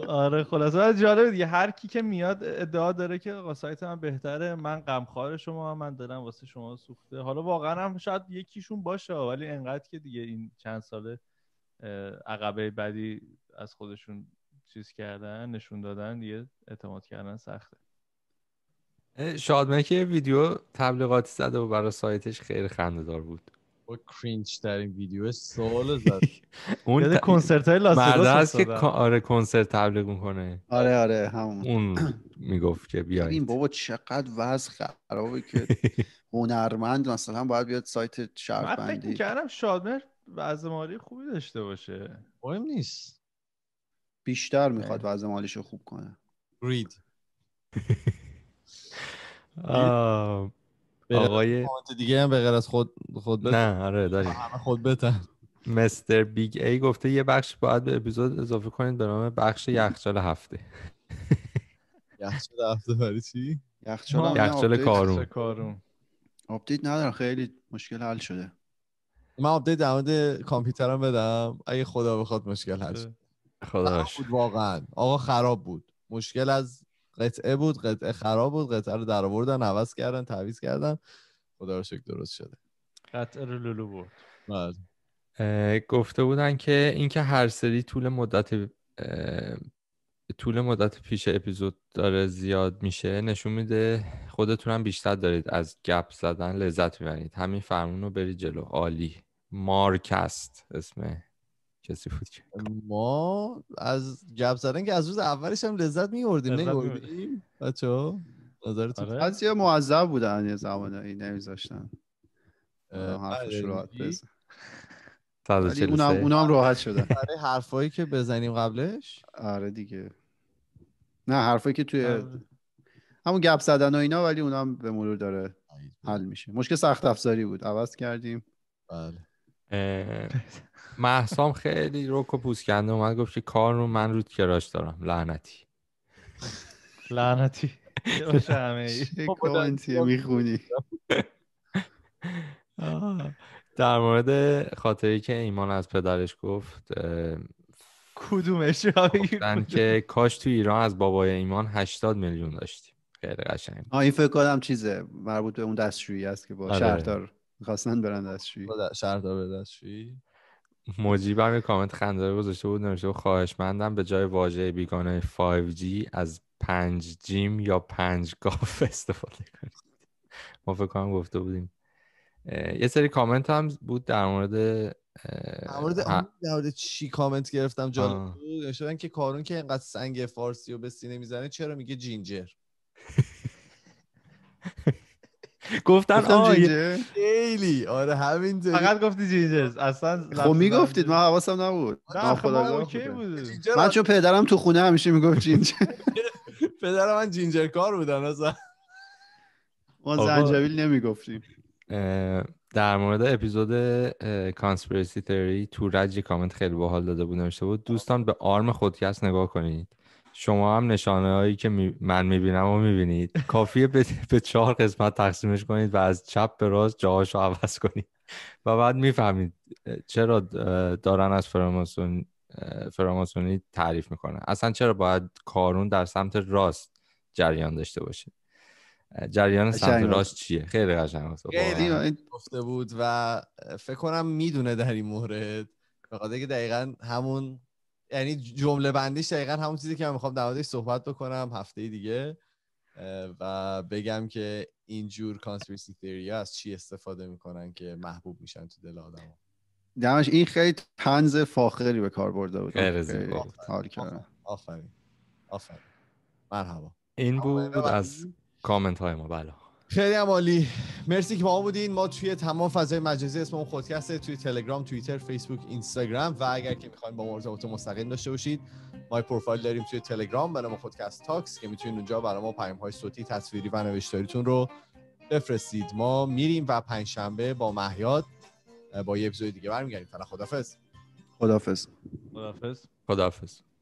آره خلاصه آره، جالب دیگه هر کی که میاد ادعا داره که آقا سایت من بهتره من غمخوار شما من دلم واسه شما سوخته حالا واقعا هم شاید یکیشون باشه ولی انقدر که دیگه این چند ساله عقبه بعدی از خودشون چیز کردن نشون دادن دیگه اعتماد کردن سخته شادمه ویدیو تبلیغاتی زده و برای سایتش خیلی دار بود با کرینج این ویدیو سوال زد اون کنسرت های لاس هست که آره کنسرت تبلیغ میکنه آره آره همون اون میگفت که بیاید این بابا چقدر وضع خرابه که هنرمند مثلا باید بیاد سایت شرط من فکر کردم شادمر وضع مالی خوبی داشته باشه مهم نیست بیشتر میخواد وضع مالش رو خوب کنه رید آقای دیگه هم به غیر از خود خود نه آره داریم خود بتن مستر بیگ ای گفته یه بخش باید به اپیزود اضافه کنید به نام بخش یخچال هفته یخچال هفته برای چی؟ یخچال کارون آپدیت ندارم خیلی مشکل حل شده من آپدیت در مورد کامپیوترم بدم اگه خدا بخواد مشکل حل بله. شد خدا واقعا آقا خراب بود مشکل از قطعه بود قطعه خراب بود قطعه رو در آوردن عوض کردن تعویض کردن خدا رو شکر درست شده قطعه رو لولو بود بله گفته بودن که اینکه هر سری طول مدت طول مدت پیش اپیزود داره زیاد میشه نشون میده خودتون هم بیشتر دارید از گپ زدن لذت میبرید همین فرمون رو بری جلو عالی مارکست اسم کسی بود که ما از گپ زدن که از روز اولش هم لذت می‌بردیم نمی‌بردیم بچه‌ها نظرتون آره. یه معذب بودن یه زمانایی نمیذاشتن حرفش بله. راحت بزن اونم راحت شدن آره حرفایی که بزنیم قبلش آره دیگه نه حرفایی که توی آره. همون گپ زدن و اینا ولی اونم به مرور داره حل میشه مشکل سخت افزاری بود عوض کردیم بله محسام خیلی روک و پوست کنده اومد گفت که کار رو من رود کراش دارم لعنتی لعنتی چه میخونی در مورد خاطری که ایمان از پدرش گفت کدومش گفتن که کاش تو ایران از بابای ایمان 80 میلیون داشتیم خیلی قشنگ این فکر کنم چیزه مربوط به اون دستشویی است که با آره. شهردار میخواستن برن دستشویی شهر به دستشویی مجیب هم کامنت خنده گذاشته بود خواهش مندم به جای واژه بیگانه 5G از 5 جیم یا 5 گاف استفاده کنید ما فکر کنم گفته بودیم یه سری کامنت هم بود در مورد در مورد, در مورد چی کامنت گرفتم جالب بود که کارون که اینقدر سنگ فارسی رو به سینه میزنه چرا میگه جینجر گفتن آه خیلی آره همین فقط گفتی جینجرز اصلا خب میگفتید من حواسم نبود خب من چون پدرم تو خونه همیشه میگفت جینجر پدرم من جینجر کار بودن اصلا ما زنجبیل نمیگفتیم در مورد اپیزود کانسپیرسی تو رجی کامنت خیلی باحال داده بود نوشته بود دوستان به آرم خودکست نگاه کنید شما هم نشانه هایی که می... من میبینم و میبینید کافیه به, به چهار قسمت تقسیمش کنید و از چپ به راست جاهاش رو عوض کنید و بعد میفهمید چرا دارن از فراماسون فراماسونی تعریف میکنه اصلا چرا باید کارون در سمت راست جریان داشته باشه جریان سمت راست چیه خیلی قشنگ خب، گفته بود و فکر کنم میدونه در این مورد که دقیقا همون یعنی جمله بندیش دقیقا همون چیزی که من میخوام در موردش صحبت بکنم هفته دیگه و بگم که اینجور کانسپیرسی تیوری از چی استفاده میکنن که محبوب میشن تو دل آدم دمش این خیلی تنز فاخری به کار برده بود آفرین آفرین مرحبا این بود از کامنت های ما بله خیلی هم مرسی که با ما بودین ما توی تمام فضای مجازی اسم اون خودکسته توی تلگرام توییتر فیسبوک اینستاگرام و اگر که میخواین با ما ارتباط مستقیم داشته باشید ما پروفایل داریم توی تلگرام به نام خودکست تاکس که میتونید اونجا برای ما پیام های صوتی تصویری و نوشتاریتون رو بفرستید ما میریم و پنج شنبه با مهیاد با یه اپیزود دیگه برمیگردیم فعلا خدافظ خدافظ خدافظ خدافظ